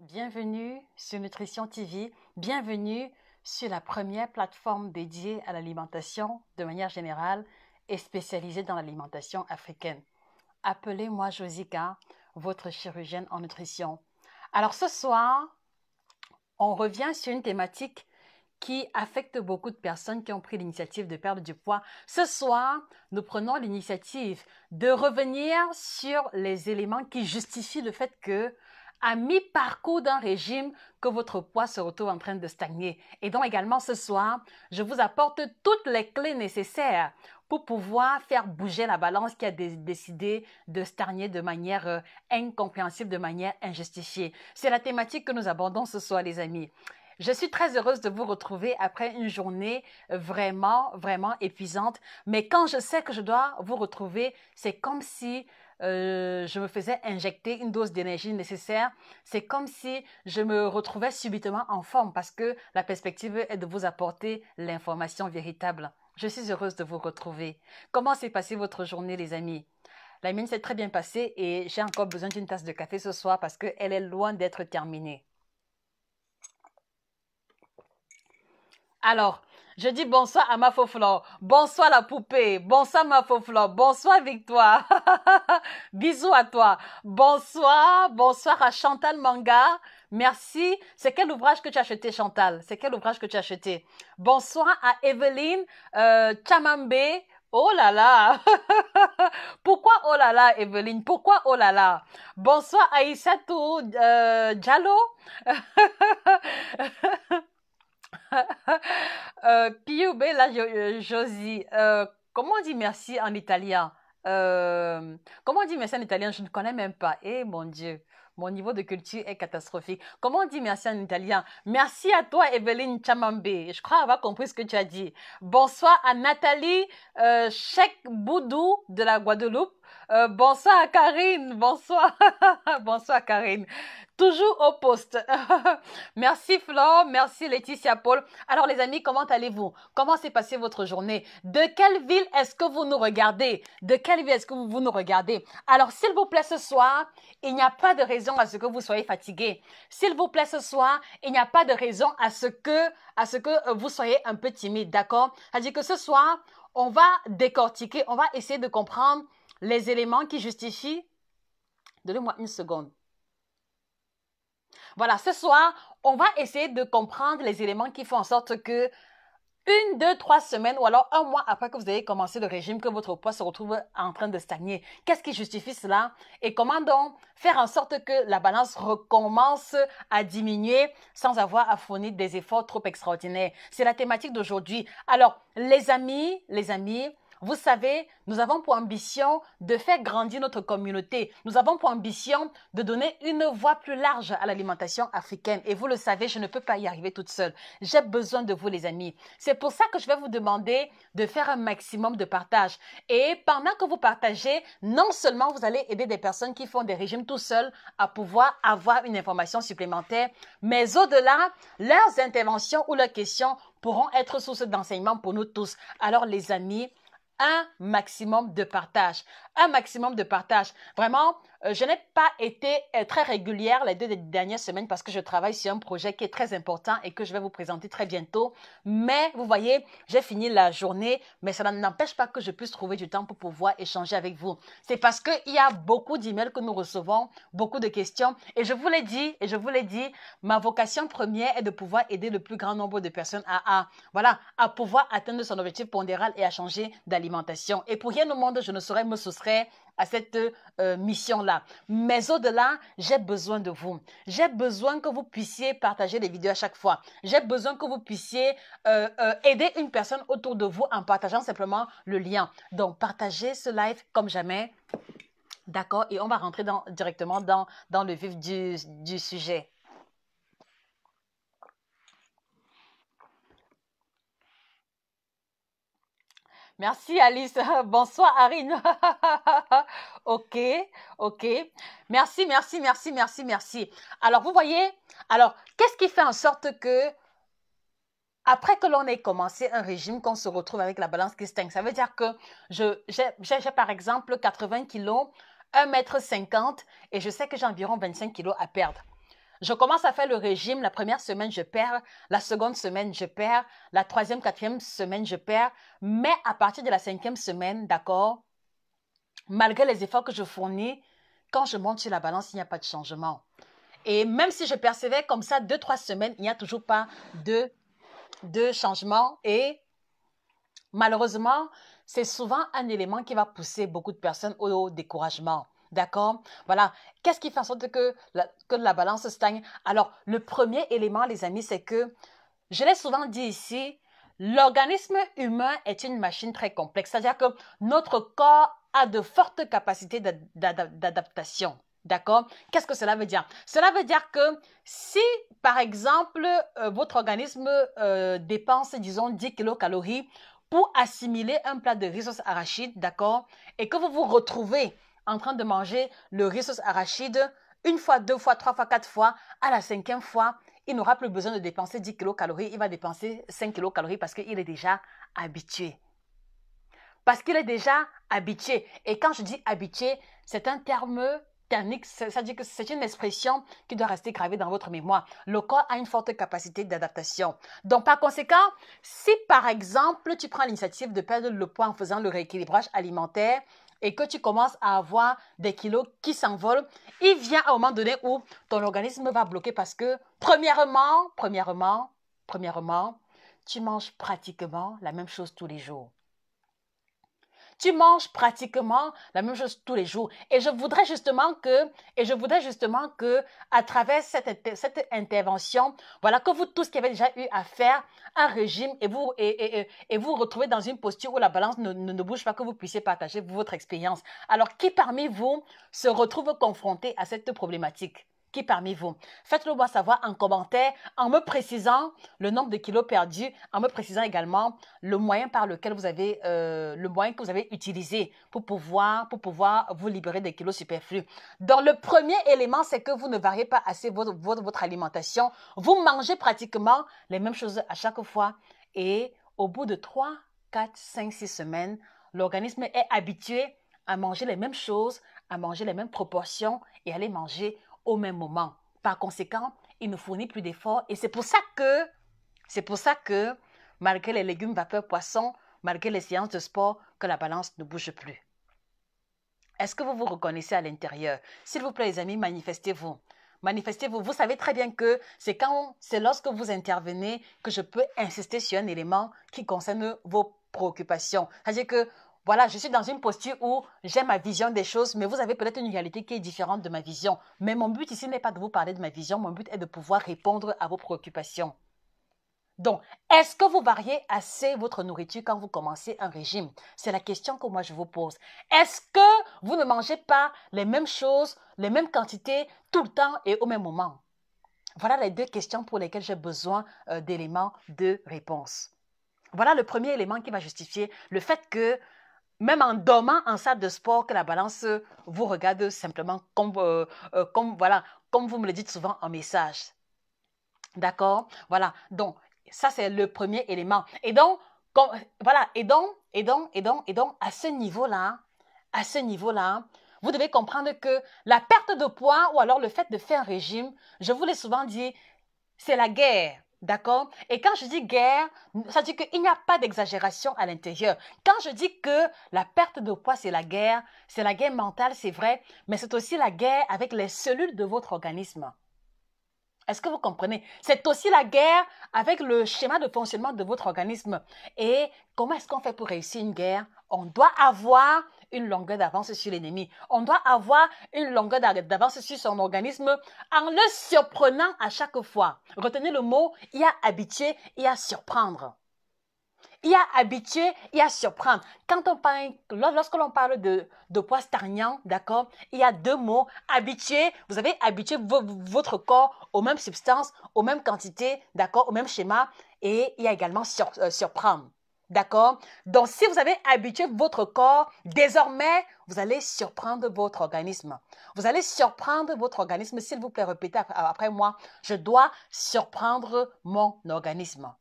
Bienvenue sur Nutrition TV, bienvenue sur la première plateforme dédiée à l'alimentation de manière générale et spécialisée dans l'alimentation africaine. Appelez-moi Josica, votre chirurgienne en nutrition. Alors ce soir, on revient sur une thématique qui affecte beaucoup de personnes qui ont pris l'initiative de perdre du poids. Ce soir, nous prenons l'initiative de revenir sur les éléments qui justifient le fait que à mi-parcours d'un régime que votre poids se retrouve en train de stagner. Et donc également ce soir, je vous apporte toutes les clés nécessaires pour pouvoir faire bouger la balance qui a décidé de stagner de manière euh, incompréhensible, de manière injustifiée. C'est la thématique que nous abordons ce soir, les amis. Je suis très heureuse de vous retrouver après une journée euh, vraiment, vraiment épuisante. Mais quand je sais que je dois vous retrouver, c'est comme si euh, je me faisais injecter une dose d'énergie nécessaire. C'est comme si je me retrouvais subitement en forme parce que la perspective est de vous apporter l'information véritable. Je suis heureuse de vous retrouver. Comment s'est passée votre journée, les amis La mienne s'est très bien passée et j'ai encore besoin d'une tasse de café ce soir parce qu'elle est loin d'être terminée. Alors, je dis bonsoir à ma faux Bonsoir la poupée. Bonsoir ma faux Bonsoir Victoire. Bisous à toi. Bonsoir. Bonsoir à Chantal Manga. Merci. C'est quel ouvrage que tu as acheté, Chantal C'est quel ouvrage que tu as acheté Bonsoir à Evelyne euh, Chamambe. Oh là là Pourquoi oh là là, Evelyne Pourquoi oh là là Bonsoir à Issatou euh, jallo euh, bella euh, Josie, euh, comment on dit merci en italien euh, Comment on dit merci en italien Je ne connais même pas. Eh mon Dieu, mon niveau de culture est catastrophique. Comment on dit merci en italien Merci à toi, Evelyne Chamambe. Je crois avoir compris ce que tu as dit. Bonsoir à Nathalie Chek Boudou de la Guadeloupe. Euh, bonsoir Karine, bonsoir. bonsoir Karine. Toujours au poste. merci Flore, merci Laetitia Paul. Alors les amis, comment allez-vous Comment s'est passée votre journée De quelle ville est-ce que vous nous regardez De quelle ville est-ce que vous nous regardez Alors s'il vous plaît ce soir, il n'y a pas de raison à ce que vous soyez fatigué. S'il vous plaît ce soir, il n'y a pas de raison à ce que à ce que euh, vous soyez un peu timide, d'accord C'est-à-dire que ce soir, on va décortiquer, on va essayer de comprendre les éléments qui justifient. Donnez-moi une seconde. Voilà, ce soir, on va essayer de comprendre les éléments qui font en sorte que une, deux, trois semaines ou alors un mois après que vous avez commencé le régime, que votre poids se retrouve en train de stagner. Qu'est-ce qui justifie cela et comment donc faire en sorte que la balance recommence à diminuer sans avoir à fournir des efforts trop extraordinaires C'est la thématique d'aujourd'hui. Alors, les amis, les amis, vous savez, nous avons pour ambition de faire grandir notre communauté. Nous avons pour ambition de donner une voix plus large à l'alimentation africaine. Et vous le savez, je ne peux pas y arriver toute seule. J'ai besoin de vous, les amis. C'est pour ça que je vais vous demander de faire un maximum de partage. Et pendant que vous partagez, non seulement vous allez aider des personnes qui font des régimes tout seuls à pouvoir avoir une information supplémentaire, mais au-delà, leurs interventions ou leurs questions pourront être source d'enseignement pour nous tous. Alors les amis, un maximum de partage. Un maximum de partage. Vraiment, euh, je n'ai pas été euh, très régulière les deux dernières semaines parce que je travaille sur un projet qui est très important et que je vais vous présenter très bientôt. Mais vous voyez, j'ai fini la journée, mais ça n'empêche pas que je puisse trouver du temps pour pouvoir échanger avec vous. C'est parce qu'il y a beaucoup d'emails que nous recevons, beaucoup de questions. Et je vous l'ai dit, et je vous l'ai ma vocation première est de pouvoir aider le plus grand nombre de personnes à, voilà, à pouvoir atteindre son objectif pondéral et à changer d'alimentation. Et pour rien au monde, je ne saurais me soustraire à cette euh, mission-là. Mais au-delà, j'ai besoin de vous. J'ai besoin que vous puissiez partager les vidéos à chaque fois. J'ai besoin que vous puissiez euh, euh, aider une personne autour de vous en partageant simplement le lien. Donc, partagez ce live comme jamais. D'accord Et on va rentrer directement dans, le vif du sujet. Merci Alice. Bonsoir Arine. ok, ok. Merci, merci, merci, merci, merci. Alors vous voyez, alors qu'est-ce qui fait en sorte que après que l'on ait commencé un régime, qu'on se retrouve avec la balance qui stagne ça veut dire que j'ai par exemple 80 kilos, 1m50 et je sais que j'ai environ 25 kilos à perdre. Je commence à faire le régime. La première semaine, je perds. La seconde semaine, je perds. La troisième, quatrième semaine, je perds. Mais à partir de la cinquième semaine, d'accord, malgré les efforts que je fournis, quand je monte sur la balance, il n'y a pas de changement. Et même si je percevais comme ça deux, trois semaines, il n'y a toujours pas de, de changement. Et malheureusement, c'est souvent un élément qui va pousser beaucoup de personnes au découragement. D'accord Voilà. Qu'est-ce qui fait en sorte que la, que la balance stagne Alors, le premier élément, les amis, c'est que, je l'ai souvent dit ici, l'organisme humain est une machine très complexe. C'est-à-dire que notre corps a de fortes capacités d'adaptation. D'accord Qu'est-ce que cela veut dire Cela veut dire que si, par exemple, euh, votre organisme euh, dépense, disons, 10 kilocalories pour assimiler un plat de riz sauce arachide, d'accord Et que vous vous retrouvez en train de manger le riz sauce arachide une fois, deux fois, trois fois, quatre fois, à la cinquième fois, il n'aura plus besoin de dépenser 10 kilocalories, il va dépenser 5 kilocalories parce qu'il est déjà habitué. Parce qu'il est déjà habitué. Et quand je dis habitué, c'est un terme technique, c'est-à-dire que c'est une expression qui doit rester gravée dans votre mémoire. Le corps a une forte capacité d'adaptation. Donc, par conséquent, si par exemple, tu prends l'initiative de perdre le poids en faisant le rééquilibrage alimentaire, et que tu commences à avoir des kilos qui s'envolent, il vient à un moment donné où ton organisme va bloquer parce que, premièrement, premièrement, premièrement, tu manges pratiquement la même chose tous les jours. Tu manges pratiquement la même chose tous les jours. Et je voudrais justement que, et je voudrais justement que, à travers cette, intervention, voilà, que vous tous qui avez déjà eu à faire un régime et vous, et, vous retrouvez dans une posture où la balance ne bouge pas, que vous puissiez partager votre expérience. Alors, qui parmi vous se retrouve confronté à cette problématique? qui parmi vous Faites-le moi savoir en commentaire en me précisant le nombre de kilos perdus, en me précisant également le moyen par lequel vous avez, euh, le moyen que vous avez utilisé pour pouvoir, pour pouvoir vous libérer des kilos superflus. Dans le premier élément, c'est que vous ne variez pas assez votre, votre, alimentation. Vous mangez pratiquement les mêmes choses à chaque fois et au bout de 3, 4, 5, 6 semaines, l'organisme est habitué à manger les mêmes choses, à manger les mêmes proportions et à les manger au même moment. Par conséquent, il ne fournit plus d'efforts et c'est pour ça que c'est pour ça que malgré les légumes vapeur poisson, malgré les séances de sport, que la balance ne bouge plus. Est-ce que vous vous reconnaissez à l'intérieur S'il vous plaît les amis, manifestez-vous. Manifestez-vous. Vous savez très bien que c'est quand c'est lorsque vous intervenez que je peux insister sur un élément qui concerne vos préoccupations. C'est-à-dire que voilà, je suis dans une posture où j'ai ma vision des choses, mais vous avez peut-être une réalité qui est différente de ma vision. Mais mon but ici n'est pas de vous parler de ma vision, mon but est de pouvoir répondre à vos préoccupations. Donc, est-ce que vous variez assez votre nourriture quand vous commencez un régime C'est la question que moi je vous pose. Est-ce que vous ne mangez pas les mêmes choses, les mêmes quantités, tout le temps et au même moment Voilà les deux questions pour lesquelles j'ai besoin euh, d'éléments de réponse. Voilà le premier élément qui va justifier le fait que même en dormant en salle de sport, que la balance vous regarde simplement euh, euh, comme, voilà, comme vous me le dites souvent en message. D'accord Voilà. Donc, ça, c'est le premier élément. Et donc, voilà. Et donc, et donc, et donc, et donc, à ce niveau-là, à ce niveau-là, vous devez comprendre que la perte de poids ou alors le fait de faire un régime, je vous l'ai souvent dit, c'est la guerre. D'accord Et quand je dis guerre, ça dit qu'il n'y a pas d'exagération à l'intérieur. Quand je dis que la perte de poids, c'est la guerre, c'est la guerre mentale, c'est vrai, mais c'est aussi la guerre avec les cellules de votre organisme. Est-ce que vous comprenez C'est aussi la guerre avec le schéma de fonctionnement de votre organisme. Et comment est-ce qu'on fait pour réussir une guerre On doit avoir une longueur d'avance sur l'ennemi. On doit avoir une longueur d'avance sur son organisme en le surprenant à chaque fois. Retenez le mot, il y a habitué, il y a surprendre. Il y a habitué, il y a surprendre. Quand on parle, lorsque l'on parle de, de poids d'accord, il y a deux mots. Habitué, vous avez habitué votre corps aux mêmes substances, aux mêmes quantités, d'accord, au même schéma. Et il y a également euh, surprendre. D'accord Donc, si vous avez habitué votre corps, désormais, vous allez surprendre votre organisme. Vous allez surprendre votre organisme. S'il vous plaît, répétez après moi. Je dois surprendre mon organisme.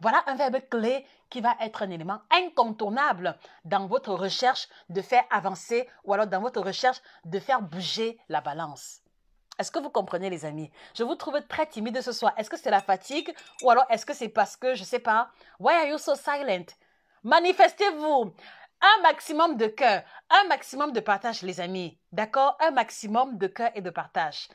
Voilà un verbe clé qui va être un élément incontournable dans votre recherche de faire avancer ou alors dans votre recherche de faire bouger la balance. Est-ce que vous comprenez, les amis Je vous trouve très timide ce soir. Est-ce que c'est la fatigue Ou alors est-ce que c'est parce que, je ne sais pas, why are you so silent Manifestez-vous un maximum de cœur, un maximum de partage, les amis. D'accord Un maximum de cœur et de partage.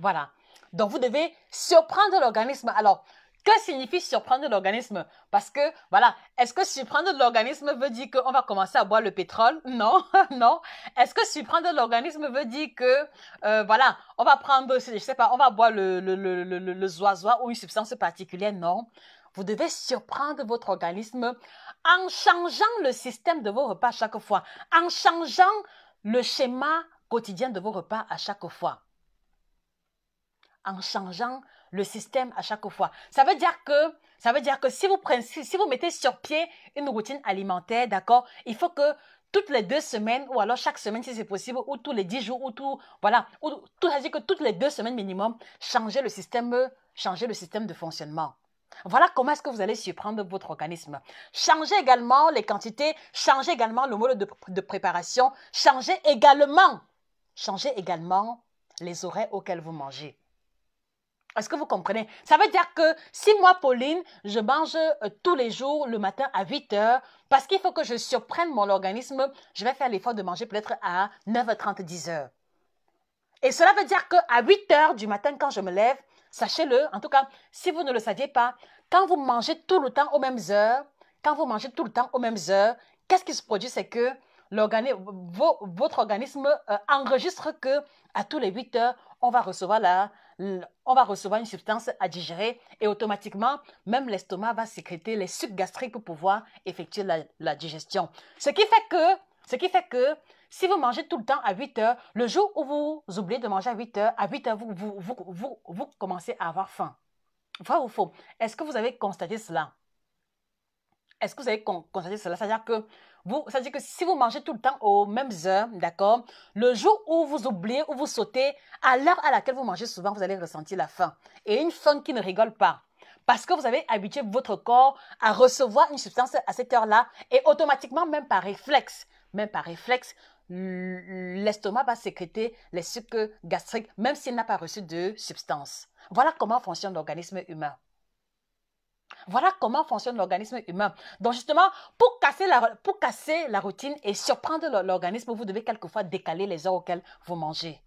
Voilà. Donc, vous devez surprendre l'organisme. Alors, que signifie surprendre l'organisme Parce que, voilà, est-ce que surprendre l'organisme veut dire qu'on va commencer à boire le pétrole Non, non. Est-ce que surprendre l'organisme veut dire que, euh, voilà, on va prendre, je sais pas, on va boire le, le, le, le, le ou une substance particulière Non. Vous devez surprendre votre organisme en changeant le système de vos repas à chaque fois, en changeant le schéma quotidien de vos repas à chaque fois, en changeant le système à chaque fois. Ça veut dire que ça veut dire que si vous prenez, si, vous mettez sur pied une routine alimentaire, d'accord, il faut que toutes les deux semaines ou alors chaque semaine si c'est possible ou tous les dix jours ou tout voilà ou tout à que toutes les deux semaines minimum changez le système changer le système de fonctionnement voilà comment est-ce que vous allez surprendre votre organisme. Changez également les quantités, changez également le mode de, préparation, changez également, changez également les horaires auxquels vous mangez. Est-ce que vous comprenez Ça veut dire que si moi, Pauline, je mange euh, tous les jours le matin à 8 heures, parce qu'il faut que je surprenne mon organisme, je vais faire l'effort de manger peut-être à 9h30, 10h. Et cela veut dire qu'à 8h du matin, quand je me lève, sachez-le, en tout cas, si vous ne le saviez pas, quand vous mangez tout le temps aux mêmes heures, quand vous mangez tout le temps aux mêmes heures, qu'est-ce qui se produit C'est que votre organisme euh, enregistre que à tous les 8 heures, on va recevoir on va recevoir une substance à digérer et automatiquement, même l'estomac va sécréter les sucs gastriques pour pouvoir effectuer la, digestion. Ce qui fait que, ce qui fait que, si vous mangez tout le temps à 8 heures, le jour où vous oubliez de manger à 8 heures, à 8 heures, vous, vous, vous commencez à avoir faim. Vrai ou faux? Est-ce que vous avez constaté cela? Est-ce que vous avez constaté cela? C'est-à-dire que vous, ça dire que si vous mangez tout le temps aux mêmes heures, d'accord, le jour où vous oubliez, où vous sautez, à l'heure à laquelle vous mangez souvent, vous allez ressentir la faim. Et une faim qui ne rigole pas. Parce que vous avez habitué votre corps à recevoir une substance à cette heure-là. Et automatiquement, même par réflexe, même par réflexe, l'estomac va sécréter les sucres gastriques, même s'il n'a pas reçu de substance. Voilà comment fonctionne l'organisme humain. Voilà comment fonctionne l'organisme humain. Donc justement, pour casser la, pour casser la routine et surprendre l'organisme, vous devez quelquefois décaler les heures auxquelles vous mangez.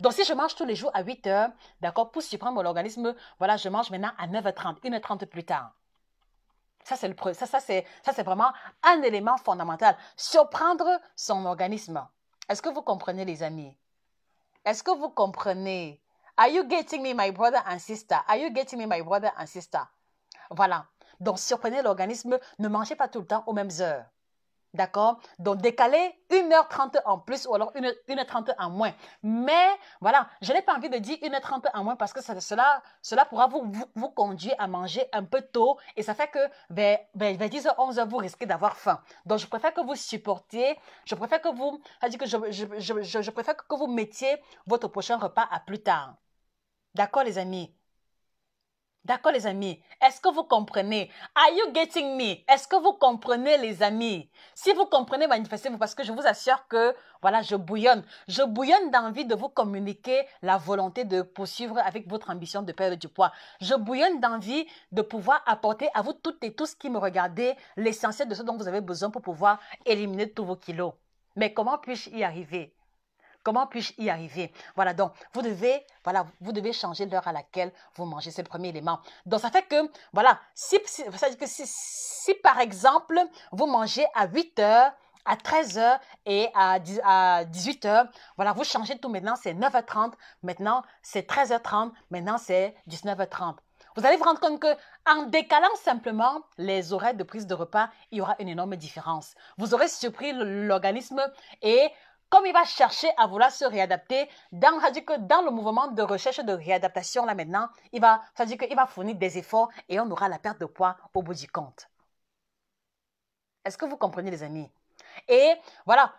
Donc, si je mange tous les jours à 8 heures, d'accord, pour surprendre mon voilà, je mange maintenant à 9h30, 1h30 plus tard. Ça, c'est le ça, ça, ça, c'est vraiment un élément fondamental. Surprendre son organisme. Est-ce que vous comprenez, les amis? Est-ce que vous comprenez? Are you getting me, my brother and sister? Are you getting me, my brother and sister? Voilà. Donc, surprenez l'organisme, ne mangez pas tout le temps aux mêmes heures. D'accord Donc, décalez 1h30 en plus ou alors 1h30 en moins. Mais voilà, je n'ai pas envie de dire 1h30 en moins parce que cela, cela pourra vous, vous, conduire à manger un peu tôt et ça fait que ben, ben, vers 10h, 11h, vous risquez d'avoir faim. Donc, je préfère que vous supportiez, je préfère que vous, que je préfère que vous mettiez votre prochain repas à plus tard. D'accord, les amis D'accord, les amis Est-ce que vous comprenez Are you getting me Est-ce que vous comprenez, les amis Si vous comprenez, manifestez-vous parce que je vous assure que, voilà, je bouillonne. Je bouillonne d'envie de vous communiquer la volonté de poursuivre avec votre ambition de perdre du poids. Je bouillonne d'envie de pouvoir apporter à vous toutes et tous qui me regardez l'essentiel de ce dont vous avez besoin pour pouvoir éliminer tous vos kilos. Mais comment puis-je y arriver Comment puis-je y arriver Voilà, donc vous devez, voilà, vous devez changer l'heure à laquelle vous mangez. ce premier élément. Donc ça fait que, voilà, si, que si, par exemple vous mangez à 8 h à 13h et à, 18h. Voilà, vous changez tout maintenant, c'est 9h30, maintenant c'est 13h30, maintenant c'est 19h30. Vous allez vous rendre compte que en décalant simplement les horaires de prise de repas, il y aura une énorme différence. Vous aurez surpris l'organisme et comme il va chercher à vouloir se réadapter, dans, dans le mouvement de recherche de réadaptation, là maintenant, il va, ça qu'il va fournir des efforts et on aura la perte de poids au bout du compte. Est-ce que vous comprenez, les amis Et voilà,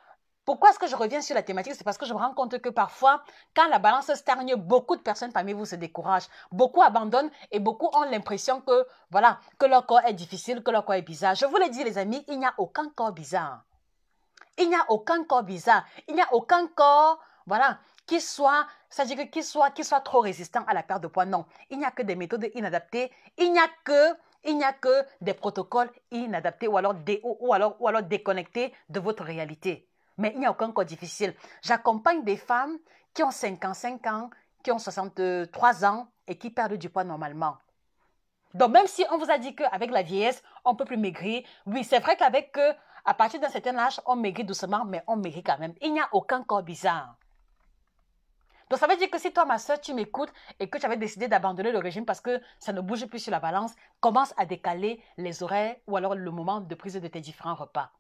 pourquoi est-ce que je reviens sur la thématique C'est parce que je me rends compte que parfois, quand la balance stagne, beaucoup de personnes parmi vous se découragent, beaucoup abandonnent et beaucoup ont l'impression que, voilà, que leur corps est difficile, que leur corps est bizarre. Je vous l'ai dit, les amis, il n'y a aucun corps bizarre. Il n'y a aucun corps bizarre. Il n'y a aucun corps, voilà, qui soit, soit, soit trop résistant à la perte de poids. Non, il n'y a que des méthodes inadaptées. Il n'y a que il n'y a que des protocoles inadaptés ou alors, dé, ou, ou alors, ou alors déconnectés de votre réalité. Mais il n'y a aucun corps difficile. J'accompagne des femmes qui ont 55 ans, qui ont 63 ans et qui perdent du poids normalement. Donc même si on vous a dit qu'avec la vieillesse, on peut plus maigrir, oui, c'est vrai qu'avec euh, à partir d'un certain âge, on maigrit doucement, mais on maigrit quand même. Il n'y a aucun corps bizarre. Donc ça veut dire que si toi, ma soeur, tu m'écoutes et que tu avais décidé d'abandonner le régime parce que ça ne bouge plus sur la balance, commence à décaler les horaires ou alors le moment de prise de tes différents repas.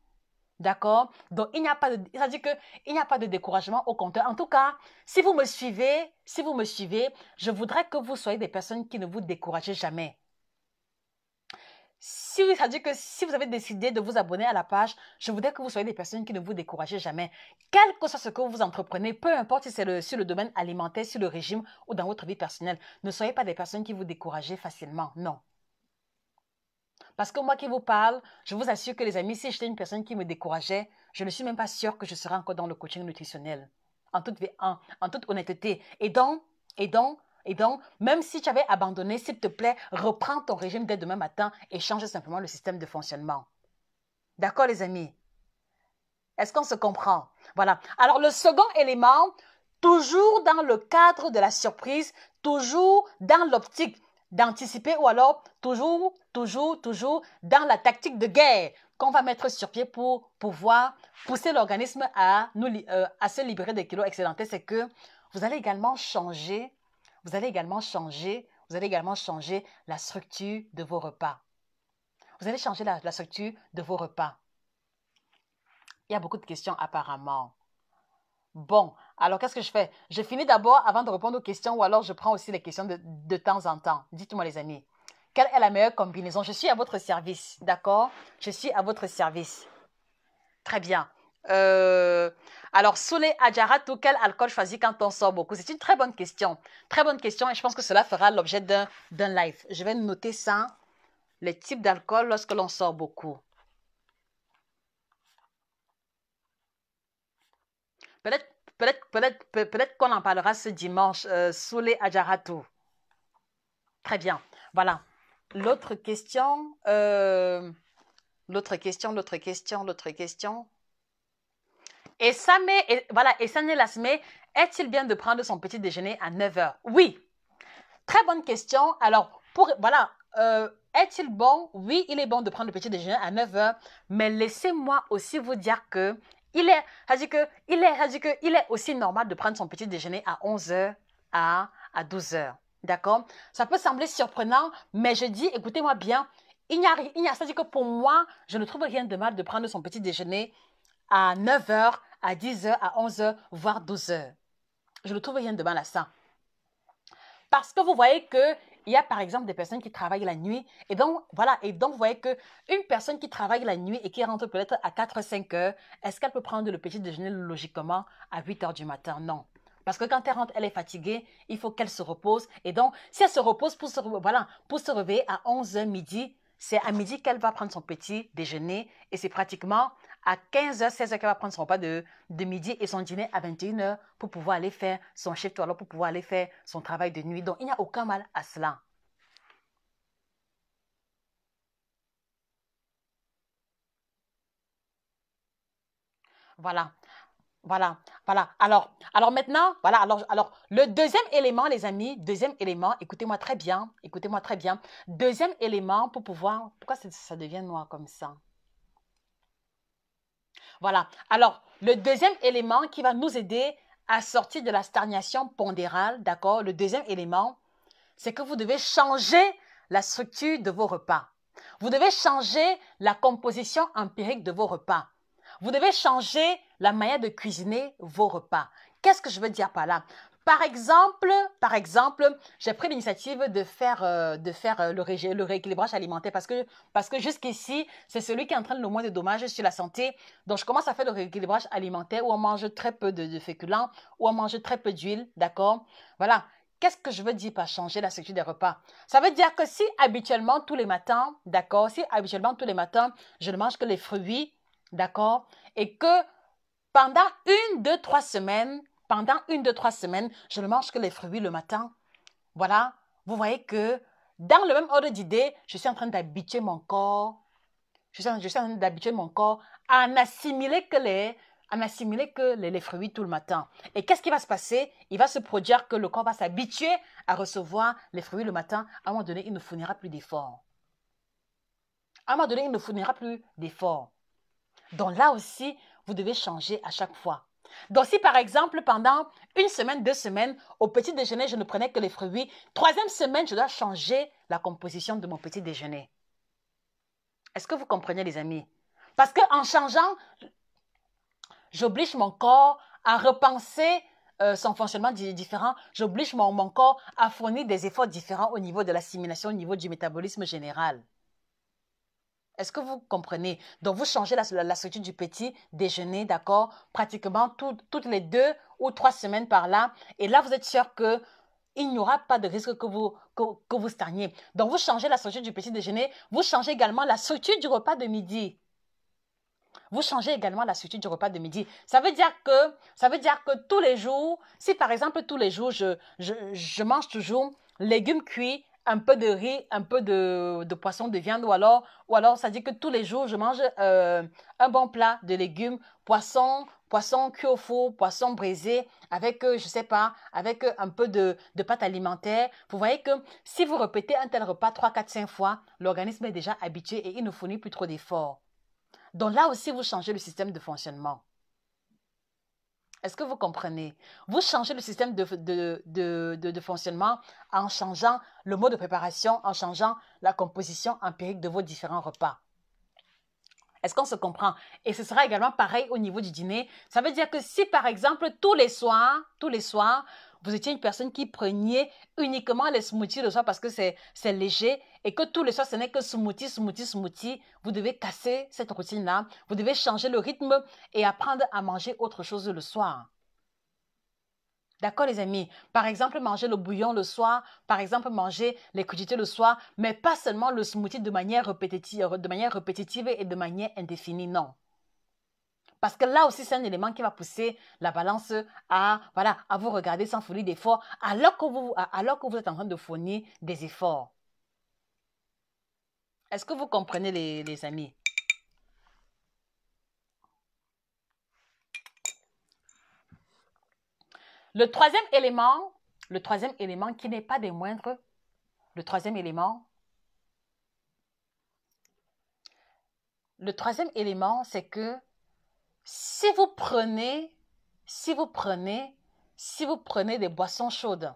D'accord Donc il n'y a pas de ça veut dire il n'y a pas de découragement au compteur. En tout cas, si vous me suivez, si vous me suivez, je voudrais que vous soyez des personnes qui ne vous découragez jamais. Si, ça veut dire que si vous avez décidé de vous abonner à la page, je voudrais que vous soyez des personnes qui ne vous découragez jamais. Quel que soit ce que vous entreprenez, peu importe si c'est sur le domaine alimentaire, sur le régime ou dans votre vie personnelle, ne soyez pas des personnes qui vous découragez facilement. Non. Parce que moi qui vous parle, je vous assure que les amis, si j'étais une personne qui me décourageait, je ne suis même pas sûre que je serais encore dans le coaching nutritionnel. En toute, en toute honnêteté. Et donc, et donc, et donc, même si tu avais abandonné, s'il te plaît, reprends ton régime dès demain matin et change simplement le système de fonctionnement. D'accord, les amis Est-ce qu'on se comprend Voilà. Alors, le second élément, toujours dans le cadre de la surprise, toujours dans l'optique d'anticiper ou alors toujours, toujours, toujours dans la tactique de guerre qu'on va mettre sur pied pour pouvoir pousser l'organisme à, euh, se libérer des kilos excédentaires, c'est que vous allez également changer vous allez également changer, vous allez également changer la structure de vos repas. Vous allez changer la, structure de vos repas. Il y a beaucoup de questions apparemment. Bon, alors qu'est-ce que je fais Je finis d'abord avant de répondre aux questions ou alors je prends aussi les questions de, de temps en temps. Dites-moi les amis, quelle est la meilleure combinaison Je suis à votre service, d'accord Je suis à votre service. Très bien. Euh, alors, Soleil Adjara, quel alcool choisis quand on sort beaucoup C'est une très bonne question. Très bonne question et je pense que cela fera l'objet d'un live. Je vais noter ça, les types d'alcool lorsque l'on sort beaucoup. Peut-être peut-être qu'on en parlera ce dimanche, euh, Adjaratou. Très bien, voilà. Euh, l'autre question, l'autre question, l'autre question, l'autre question. Et ça et, voilà, et ça ne est-il bien de prendre son petit déjeuner à 9 h Oui. Très bonne question. Alors, pour, voilà, euh, est-il bon Oui, il est bon de prendre le petit déjeuner à 9 h mais laissez-moi aussi vous dire que il est, dit que, il est, que, il est aussi normal de prendre son petit déjeuner à 11 h à, à 12 h D'accord Ça peut sembler surprenant, mais je dis, écoutez-moi bien, il n'y a, il n'y c'est-à-dire que pour moi, je ne trouve rien de mal de prendre son petit déjeuner à 9h, à 10h, à 11h, voire 12h. Je ne trouve rien de mal à ça. Parce que vous voyez qu'il y a par exemple des personnes qui travaillent la nuit et donc voilà et donc vous voyez que une personne qui travaille la nuit et qui rentre peut-être à 4 5 heures, est-ce qu'elle peut prendre le petit déjeuner logiquement à 8 heures du matin Non. Parce que quand elle rentre, elle est fatiguée, il faut qu'elle se repose et donc si elle se repose pour se voilà, pour se réveiller à 11h midi, c'est à midi qu'elle va prendre son petit déjeuner et c'est pratiquement à 15h, 16h qu'elle va prendre son repas de, de, midi et son dîner à 21h pour pouvoir aller faire son chef toi, pour pouvoir aller faire son travail de nuit. Donc, il n'y a aucun mal à cela. Voilà. Voilà, voilà. Alors, alors maintenant, voilà. Alors, alors, le deuxième élément, les amis, deuxième élément, écoutez-moi très bien, écoutez-moi très bien. Deuxième élément pour pouvoir, pourquoi ça devient noir comme ça? Voilà. Alors, le deuxième élément qui va nous aider à sortir de la stagnation pondérale, d'accord Le deuxième élément, c'est que vous devez changer la structure de vos repas. Vous devez changer la composition empirique de vos repas. Vous devez changer la manière de cuisiner vos repas. Qu'est-ce que je veux dire par là par exemple, par exemple, j'ai pris l'initiative de faire, euh, de faire euh, le, rééquilibrage alimentaire parce que, jusqu'ici, c'est celui qui entraîne le moins de dommages sur la santé. Donc, je commence à faire le rééquilibrage alimentaire où on mange très peu de, de féculents, où on mange très peu d'huile, d'accord Voilà. Qu'est-ce que je veux dire par changer la structure des repas Ça veut dire que si habituellement tous les matins, d'accord, si habituellement tous les matins, je ne mange que les fruits, d'accord, et que pendant une, deux, trois semaines, pendant une, deux, trois semaines, je ne mange que les fruits le matin. Voilà, vous voyez que dans le même ordre d'idée, je suis en train d'habituer mon corps. Je suis, d'habituer mon corps à n'assimiler que les, à que les, les, fruits tout le matin. Et qu'est-ce qui va se passer Il va se produire que le corps va s'habituer à recevoir les fruits le matin. À un moment donné, il ne fournira plus d'efforts. À un moment donné, il ne fournira plus d'efforts. Donc là aussi, vous devez changer à chaque fois. Donc, si par exemple, pendant une semaine, deux semaines, au petit déjeuner, je ne prenais que les fruits, troisième semaine, je dois changer la composition de mon petit déjeuner. Est-ce que vous comprenez, les amis Parce qu'en changeant, j'oblige mon corps à repenser euh, son fonctionnement différent, j'oblige mon corps à fournir des efforts différents au niveau de l'assimilation, au niveau du métabolisme général. Est-ce que vous comprenez Donc, vous changez la, la, du petit déjeuner, d'accord Pratiquement toutes les deux ou trois semaines par là. Et là, vous êtes sûr que il n'y aura pas de risque que vous, que, vous stagniez. Donc, vous changez la structure du petit déjeuner. Vous changez également la structure du repas de midi. Vous changez également la structure du repas de midi. Ça veut dire que, ça veut dire que tous les jours, si par exemple tous les jours, je, je, je mange toujours légumes cuits un peu de riz, un peu de, poisson, de viande, ou alors, ou alors ça dit que tous les jours, je mange euh, un bon plat de légumes, poisson, poisson cuit au four, poisson braisé, avec, euh, je sais pas, avec euh, un peu de, de pâte alimentaire. Vous voyez que si vous répétez un tel repas 3, 4, 5 fois, l'organisme est déjà habitué et il ne fournit plus trop d'efforts. Donc là aussi, vous changez le système de fonctionnement. Est-ce que vous comprenez Vous changez le système de, de, fonctionnement en changeant le mode de préparation, en changeant la composition empirique de vos différents repas. Est-ce qu'on se comprend Et ce sera également pareil au niveau du dîner. Ça veut dire que si, par exemple, tous les soirs, tous les soirs, vous étiez une personne qui prenait uniquement les smoothies le soir parce que c'est léger et que tous les soirs, ce n'est que smoothie, smoothie, smoothie, vous devez casser cette routine-là. Vous devez changer le rythme et apprendre à manger autre chose le soir. D'accord, les amis? Par exemple, manger le bouillon le soir, par exemple, manger les crudités le soir, mais pas seulement le smoothie de manière de manière répétitive et de manière indéfinie, non. Parce que là aussi, c'est un élément qui va pousser la balance à, voilà, à vous regarder sans folie d'efforts, alors, que vous, alors que vous êtes en train de fournir des efforts. Est-ce que vous comprenez, les, les amis? Le troisième élément, le troisième élément qui n'est pas des moindres, le troisième élément, le troisième élément, c'est que si vous prenez, si vous prenez, si vous prenez des boissons chaudes,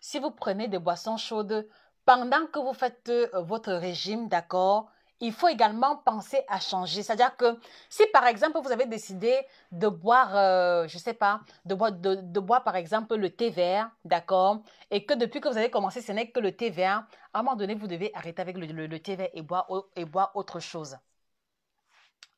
si vous prenez des boissons chaudes pendant que vous faites euh, votre régime, d'accord, il faut également penser à changer. C'est-à-dire que si par exemple vous avez décidé de boire, euh, je ne sais pas, de boire, par exemple le thé vert, d'accord, et que depuis que vous avez commencé, ce n'est que le thé vert, à un moment donné, vous devez arrêter avec le, thé vert et et boire autre chose.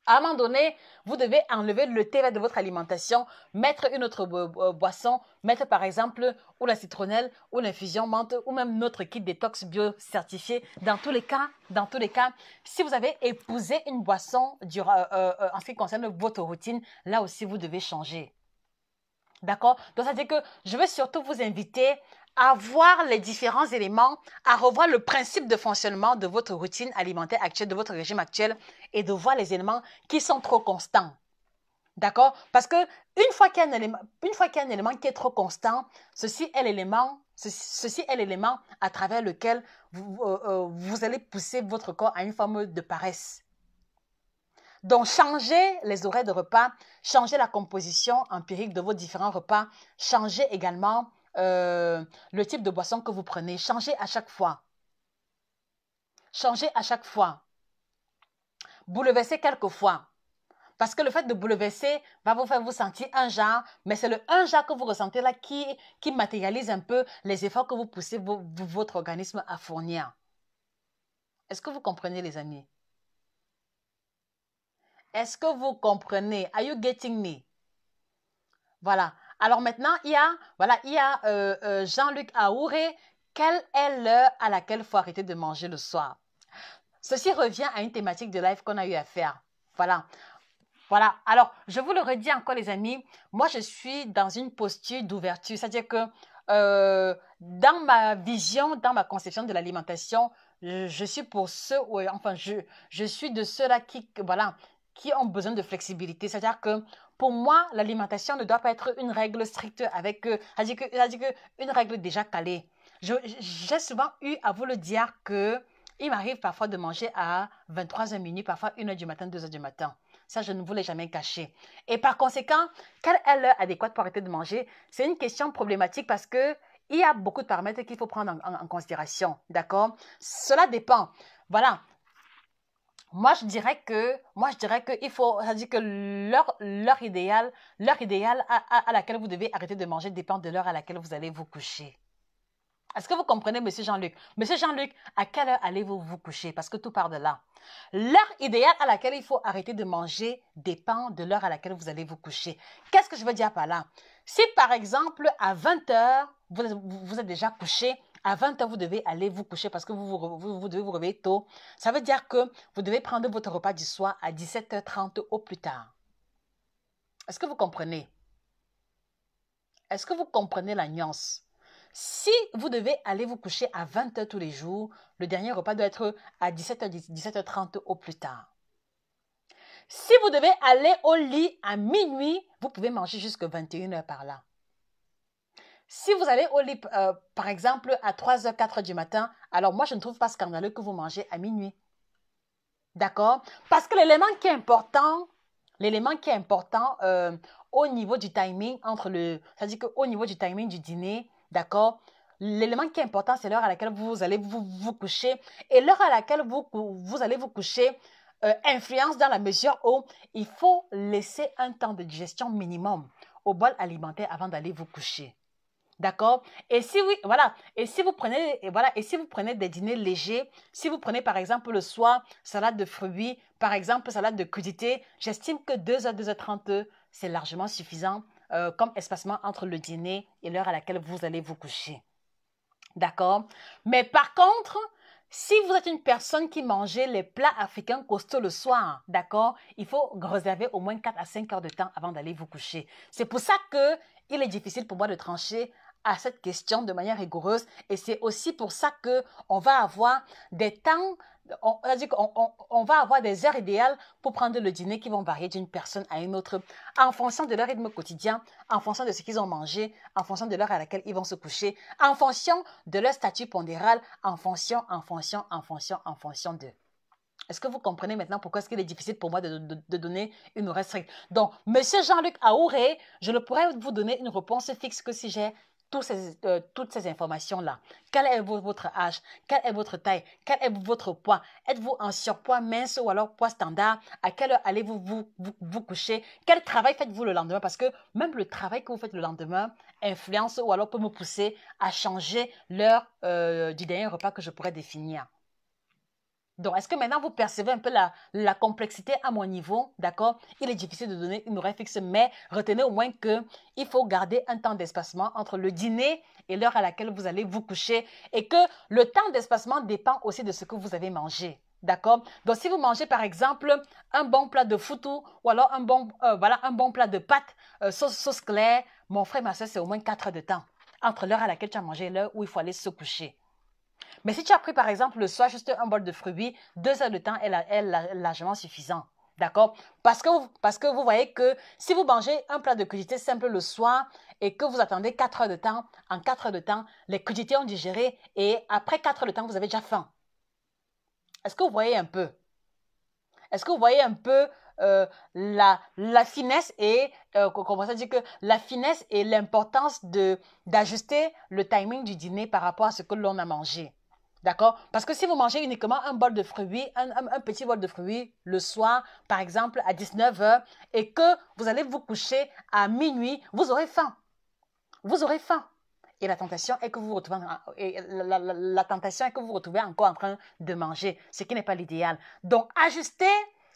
À un moment donné, vous devez enlever le thé de votre alimentation, mettre une autre euh, boisson, mettre par exemple ou la citronnelle ou l'infusion menthe ou même notre kit détox bio certifié. Dans tous les cas, dans tous les cas, si vous avez épousé une boisson euh, euh, en ce qui concerne votre routine, là aussi vous devez changer. D'accord Donc ça veut dire que je veux surtout vous inviter à voir les différents éléments, à revoir le principe de fonctionnement de votre routine alimentaire actuelle, de votre régime actuel et de voir les éléments qui sont trop constants. D'accord Parce que une fois qu'il y, a un élément qui est trop constant, ceci est l'élément ceci, est à travers lequel vous, euh, euh, vous allez pousser votre corps à une forme de paresse. Donc, changer les horaires de repas, changer la composition empirique de vos différents repas, changer également euh, le type de boisson que vous prenez. Changez à chaque fois. Changez à chaque fois. Bouleversez quelques fois. Parce que le fait de bouleverser va vous faire vous sentir un genre, mais c'est le un genre que vous ressentez là qui, qui matérialise un peu les efforts que vous poussez votre organisme à fournir. Est-ce que vous comprenez, les amis? Est-ce que vous comprenez? Are you getting me? Voilà. Alors maintenant, il y a, voilà, y a euh, euh, Jean-Luc Aouré. Quelle est l'heure à laquelle faut arrêter de manger le soir Ceci revient à une thématique de live qu'on a eu à faire. Voilà. Voilà. Alors, je vous le redis encore, les amis. Moi, je suis dans une posture d'ouverture. C'est-à-dire que euh, dans ma vision, dans ma conception de l'alimentation, je, suis pour ceux, enfin, je, je suis de ceux-là qui, voilà, qui ont besoin de flexibilité. C'est-à-dire que pour moi, l'alimentation ne doit pas être une règle stricte avec, euh, c'est-à-dire une règle déjà calée. J'ai souvent eu à vous le dire que il m'arrive parfois de manger à 23h minuit, parfois 1h du matin, 2h du matin. Ça, je ne vous l'ai jamais caché. Et par conséquent, quelle est l'heure adéquate pour arrêter de manger C'est une question problématique parce que il y a beaucoup de paramètres qu'il faut prendre en considération. D'accord Cela dépend. Voilà moi je dirais que moi je dirais que il faut dit que l'heure idéale l'heure idéal à, laquelle vous devez arrêter de manger dépend de l'heure à laquelle vous allez vous coucher. Est-ce que vous comprenez monsieur Jean-Luc Monsieur Jean-Luc, à quelle heure allez-vous vous coucher parce que tout part de là. L'heure idéale à laquelle il faut arrêter de manger dépend de l'heure à laquelle vous allez vous coucher. Qu'est-ce que je veux dire par là Si par exemple à 20h vous êtes déjà couché, à 20 h vous devez aller vous coucher parce que vous, vous, devez vous réveiller tôt. Ça veut dire que vous devez prendre votre repas du soir à 17h30 au plus tard. Est-ce que vous comprenez Est-ce que vous comprenez la nuance si vous devez aller vous coucher à 20h tous les jours, le dernier repas doit être à 17h, 17h30 au plus tard. Si vous devez aller au lit à minuit, vous pouvez manger jusqu'à 21h par là. Si vous allez au lit, euh, par exemple, à 3h, 4h du matin, alors moi, je ne trouve pas scandaleux que vous mangez à minuit. D'accord Parce que l'élément qui est important, l'élément qui est important euh, au niveau du timing entre le... C'est-à-dire qu'au niveau du timing du dîner, d'accord L'élément qui est important, c'est l'heure à laquelle vous allez vous, coucher. Et l'heure à laquelle vous, allez vous coucher euh, influence dans la mesure où il faut laisser un temps de digestion minimum au bol alimentaire avant d'aller vous coucher. D'accord Et si et vous prenez si vous prenez des dîners légers, si vous prenez par exemple le soir salade de fruits, par exemple salade de crudité, j'estime que 2h 2h30 c'est largement suffisant euh, comme espacement entre le dîner et l'heure à laquelle vous allez vous coucher. D'accord Mais par contre, si vous êtes une personne qui mangeait les plats africains costauds le soir, d'accord, il faut réserver au moins 4 à 5 heures de temps avant d'aller vous coucher. C'est pour ça que il est difficile pour moi de trancher à cette question de manière rigoureuse. Et c'est aussi pour ça que on va avoir des temps, on, va avoir des heures idéales pour prendre le dîner qui vont varier d'une personne à une autre en fonction de leur rythme quotidien, en fonction de ce qu'ils ont mangé, en fonction de l'heure à laquelle ils vont se coucher, en fonction de leur statut pondéral, en fonction, en fonction, en fonction, en fonction d'eux. Est-ce que vous comprenez maintenant pourquoi est-ce qu'il est difficile pour moi de, donner une restriction Donc, Monsieur Jean-Luc Aouré, je ne pourrais vous donner une réponse fixe que si j'ai euh, toutes ces informations-là. Quel est votre âge Quelle est votre taille Quel est votre poids Êtes-vous en surpoids mince ou alors poids standard À quelle heure allez-vous vous, vous, coucher Quel travail faites-vous le lendemain Parce que même le travail que vous faites le lendemain influence ou alors peut me pousser à changer l'heure euh, du dernier repas que je pourrais définir. Donc, est-ce que maintenant vous percevez un peu la, complexité à mon niveau D'accord Il est difficile de donner une horaire fixe, mais retenez au moins qu'il faut garder un temps d'espacement entre le dîner et l'heure à laquelle vous allez vous coucher et que le temps d'espacement dépend aussi de ce que vous avez mangé. D'accord Donc, si vous mangez par exemple un bon plat de foutou ou alors un bon, euh, voilà, un bon plat de pâte, euh, sauce, sauce claire, mon frère, ma soeur, c'est au moins 4 heures de temps entre l'heure à laquelle tu as mangé et l'heure où il faut aller se coucher. Mais si tu as pris par exemple le soir juste un bol de fruits, deux heures de temps est, largement suffisant. D'accord parce que, vous, parce que vous voyez que si vous mangez un plat de crudités simple le soir et que vous attendez quatre heures de temps, en quatre heures de temps, les crudités ont digéré et après quatre heures de temps, vous avez déjà faim. Est-ce que vous voyez un peu Est-ce que vous voyez un peu euh, la, finesse et euh, comment ça que la finesse et l'importance d'ajuster le timing du dîner par rapport à ce que l'on a mangé. D'accord Parce que si vous mangez uniquement un bol de fruits, un, petit bol de fruits le soir, par exemple, à 19h, et que vous allez vous coucher à minuit, vous aurez faim. Vous aurez faim. Et la tentation est que vous vous retrouvez, la, tentation est que vous, retrouvez encore en train de manger, ce qui n'est pas l'idéal. Donc, ajustez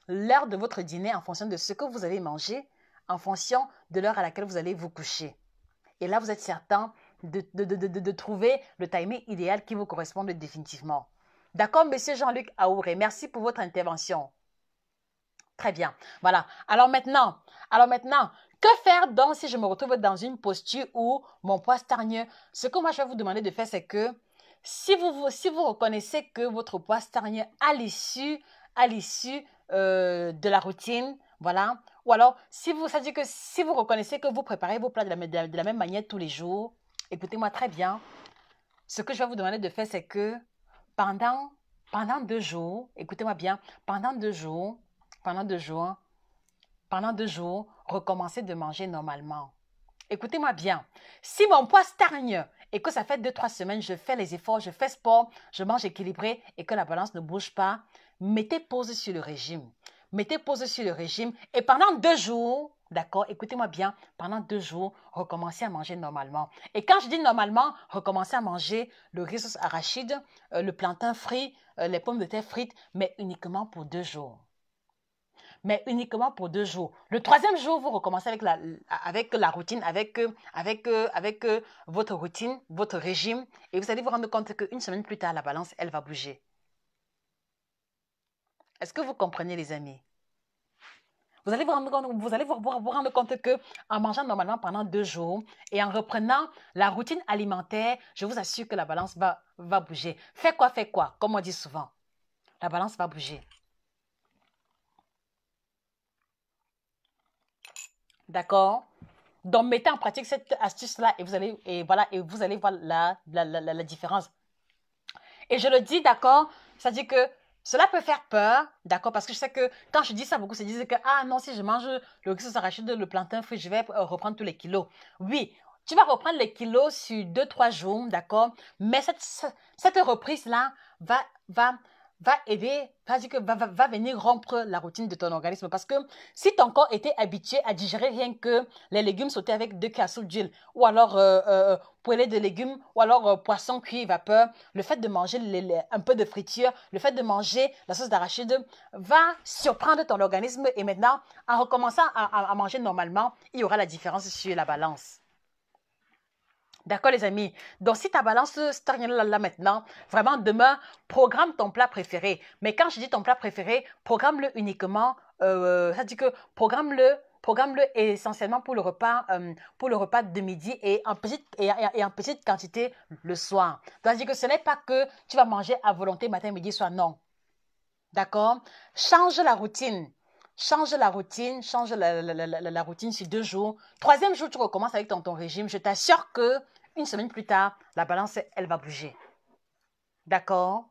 l'heure de votre dîner en fonction de ce que vous allez manger, en fonction de l'heure à laquelle vous allez vous coucher. Et là, vous êtes certain de, trouver le timing idéal qui vous corresponde définitivement. D'accord, Monsieur Jean-Luc Aouré, merci pour votre intervention. Très bien. Voilà. Alors maintenant, alors maintenant, que faire donc si je me retrouve dans une posture où mon poids stagne Ce que moi je vais vous demander de faire, c'est que si vous, si vous reconnaissez que votre poids stagne à l'issue à l'issue euh, de la routine, voilà. Ou alors, si vous, ça veut que si vous reconnaissez que vous préparez vos plats de la même manière tous les jours, Écoutez-moi très bien. Ce que je vais vous demander de faire, c'est que pendant, pendant deux jours, écoutez-moi bien, pendant deux jours, pendant deux jours, pendant deux jours, recommencez de manger normalement. Écoutez-moi bien. Si mon poids stagne et que ça fait deux, trois semaines, je fais les efforts, je fais sport, je mange équilibré et que la balance ne bouge pas, mettez pause sur le régime. Mettez pause sur le régime et pendant deux jours, D'accord Écoutez-moi bien, pendant deux jours, recommencez à manger normalement. Et quand je dis normalement, recommencez à manger le riz arachide, euh, le plantain frit, euh, les pommes de terre frites, mais uniquement pour deux jours. Mais uniquement pour deux jours. Le troisième jour, vous recommencez avec la, avec la routine, avec, euh, avec, avec votre routine, votre régime. Et vous allez vous rendre compte qu'une semaine plus tard, la balance, elle va bouger. Est-ce que vous comprenez, les amis vous allez vous rendre, vous allez vous, rendre compte que en mangeant normalement pendant deux jours et en reprenant la routine alimentaire, je vous assure que la balance va, va bouger. Fais quoi, fais quoi, comme on dit souvent. La balance va bouger. D'accord Donc, mettez en pratique cette astuce-là et vous allez, et voilà, et vous allez voir la, la, la différence. Et je le dis, d'accord ça dit que cela peut faire peur, d'accord, parce que je sais que quand je dis ça, beaucoup se disent que, ah non, si je mange le riz de le plantain fruit je vais euh, reprendre tous les kilos. Oui, tu vas reprendre les kilos sur 2-3 jours, d'accord, mais cette, cette reprise-là va, va, va aider, va, va, va, venir rompre la routine de ton organisme. Parce que si ton corps était habitué à digérer rien que les légumes sautés avec deux cassoules d'huile, ou alors euh, euh, euh, poêlé de légumes, ou alors poissons poisson cuit vapeur, le fait de manger un peu de friture, le fait de manger la sauce d'arachide, va surprendre ton organisme. Et maintenant, en recommençant à, à manger normalement, il y aura la différence sur la balance. D'accord, les amis? Donc, si ta balance euh, là, là maintenant, vraiment demain, programme ton plat préféré. Mais quand je dis ton plat préféré, programme-le uniquement, euh, ça dit que programme-le programme-le essentiellement pour le repas, euh, pour le repas de midi et en petite, et, en petite quantité le soir. Ça que ce n'est pas que tu vas manger à volonté matin, midi, soir, non. D'accord Change la routine. Change la routine, change la, routine sur deux jours. Troisième jour, tu recommences avec ton, ton régime. Je t'assure que une semaine plus tard, la balance, elle va bouger. D'accord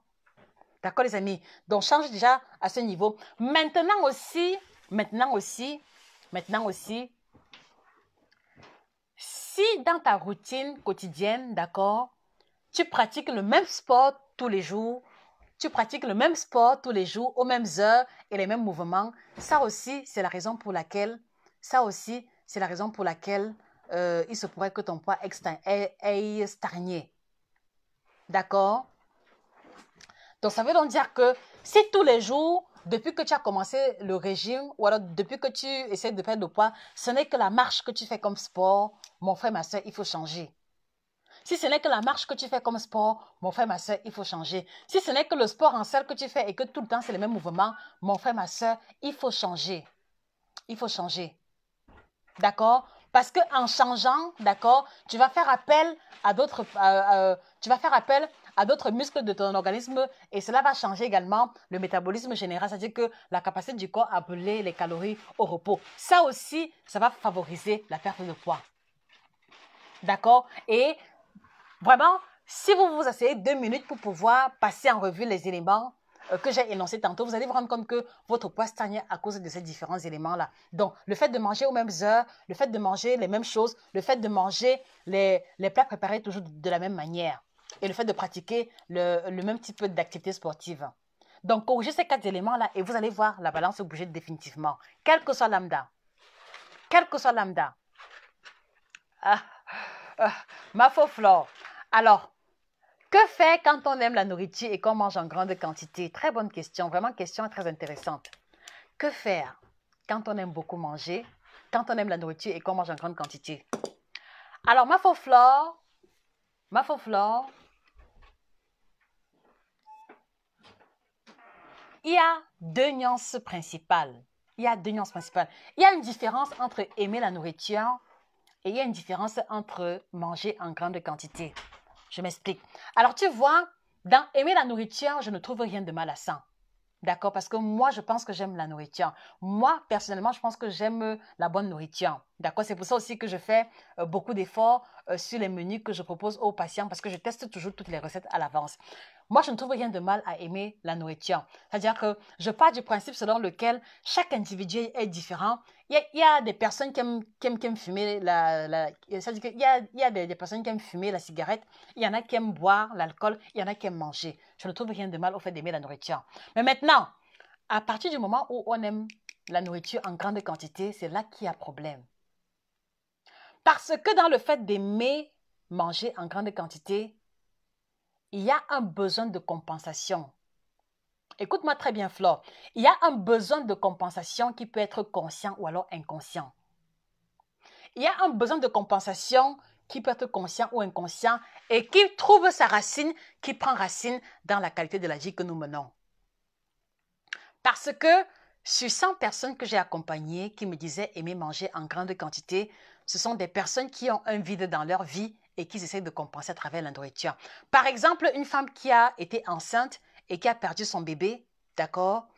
D'accord, les amis Donc, change déjà à ce niveau. Maintenant aussi, maintenant aussi, maintenant aussi, si dans ta routine quotidienne, d'accord, tu pratiques le même sport tous les jours, tu pratiques le même sport tous les jours, aux mêmes heures et les mêmes mouvements. Ça aussi, c'est la raison pour laquelle, ça aussi, c'est la raison pour laquelle euh, il se pourrait que ton poids ait stagné. D'accord Donc, ça veut donc dire que si tous les jours, depuis que tu as commencé le régime, ou alors depuis que tu essaies de perdre le poids, ce n'est que la marche que tu fais comme sport, mon frère, ma soeur, il faut changer. Si ce n'est que la marche que tu fais comme sport, mon frère, ma soeur, il faut changer. Si ce n'est que le sport en seul que tu fais et que tout le temps c'est le même mouvement, mon frère, ma soeur, il faut changer. Il faut changer. D'accord Parce que en changeant, d'accord, tu vas faire appel à d'autres, euh, euh, tu vas faire appel à d'autres muscles de ton organisme et cela va changer également le métabolisme général, c'est-à-dire que la capacité du corps à brûler les calories au repos. Ça aussi, ça va favoriser la perte de poids. D'accord Et Vraiment, si vous vous asseyez deux minutes pour pouvoir passer en revue les éléments euh, que j'ai énoncés tantôt, vous allez vous rendre compte que votre poids stagne à cause de ces différents éléments-là. Donc, le fait de manger aux mêmes heures, le fait de manger les mêmes choses, le fait de manger les, les plats préparés toujours de la même manière et le fait de pratiquer le, même type d'activité sportive. Donc, corrigez ces quatre éléments-là et vous allez voir la balance bouger définitivement, quel que soit lambda. Quel que soit lambda. Ah, ah, ma faux flore. Alors, que faire quand on aime la nourriture et qu'on mange en grande quantité Très bonne question, vraiment question très intéressante. Que faire quand on aime beaucoup manger, quand on aime la nourriture et qu'on mange en grande quantité Alors, ma faux flore, ma faux flore, il y a deux nuances principales. Il y a deux nuances principales. Il y a une différence entre aimer la nourriture et il y a une différence entre manger en grande quantité. Je m'explique. Alors, tu vois, dans aimer la nourriture, je ne trouve rien de mal à ça. D'accord Parce que moi, je pense que j'aime la nourriture. Moi, personnellement, je pense que j'aime la bonne nourriture. D'accord C'est pour ça aussi que je fais euh, beaucoup d'efforts euh, sur les menus que je propose aux patients parce que je teste toujours toutes les recettes à l'avance. Moi, je ne trouve rien de mal à aimer la nourriture. C'est-à-dire que je pars du principe selon lequel chaque individu est différent. Il y a, des personnes qui aiment, qui aiment, fumer la... c'est-à-dire qu'il y a, il y a des, personnes qui aiment fumer la cigarette. Il y en a qui aiment boire l'alcool. Il y en a qui aiment manger. Je ne trouve rien de mal au fait d'aimer la nourriture. Mais maintenant, à partir du moment où on aime la nourriture en grande quantité, c'est là qu'il y a problème. Parce que dans le fait d'aimer manger en grande quantité, il y a un besoin de compensation. Écoute-moi très bien, Flore. Il y a un besoin de compensation qui peut être conscient ou alors inconscient. Il y a un besoin de compensation qui peut être conscient ou inconscient et qui trouve sa racine, qui prend racine dans la qualité de la vie que nous menons. Parce que sur 100 personnes que j'ai accompagnées qui me disaient aimer manger en grande quantité, ce sont des personnes qui ont un vide dans leur vie et qui essaient de compenser à travers la nourriture. Par exemple, une femme qui a été enceinte et qui a perdu son bébé, d'accord,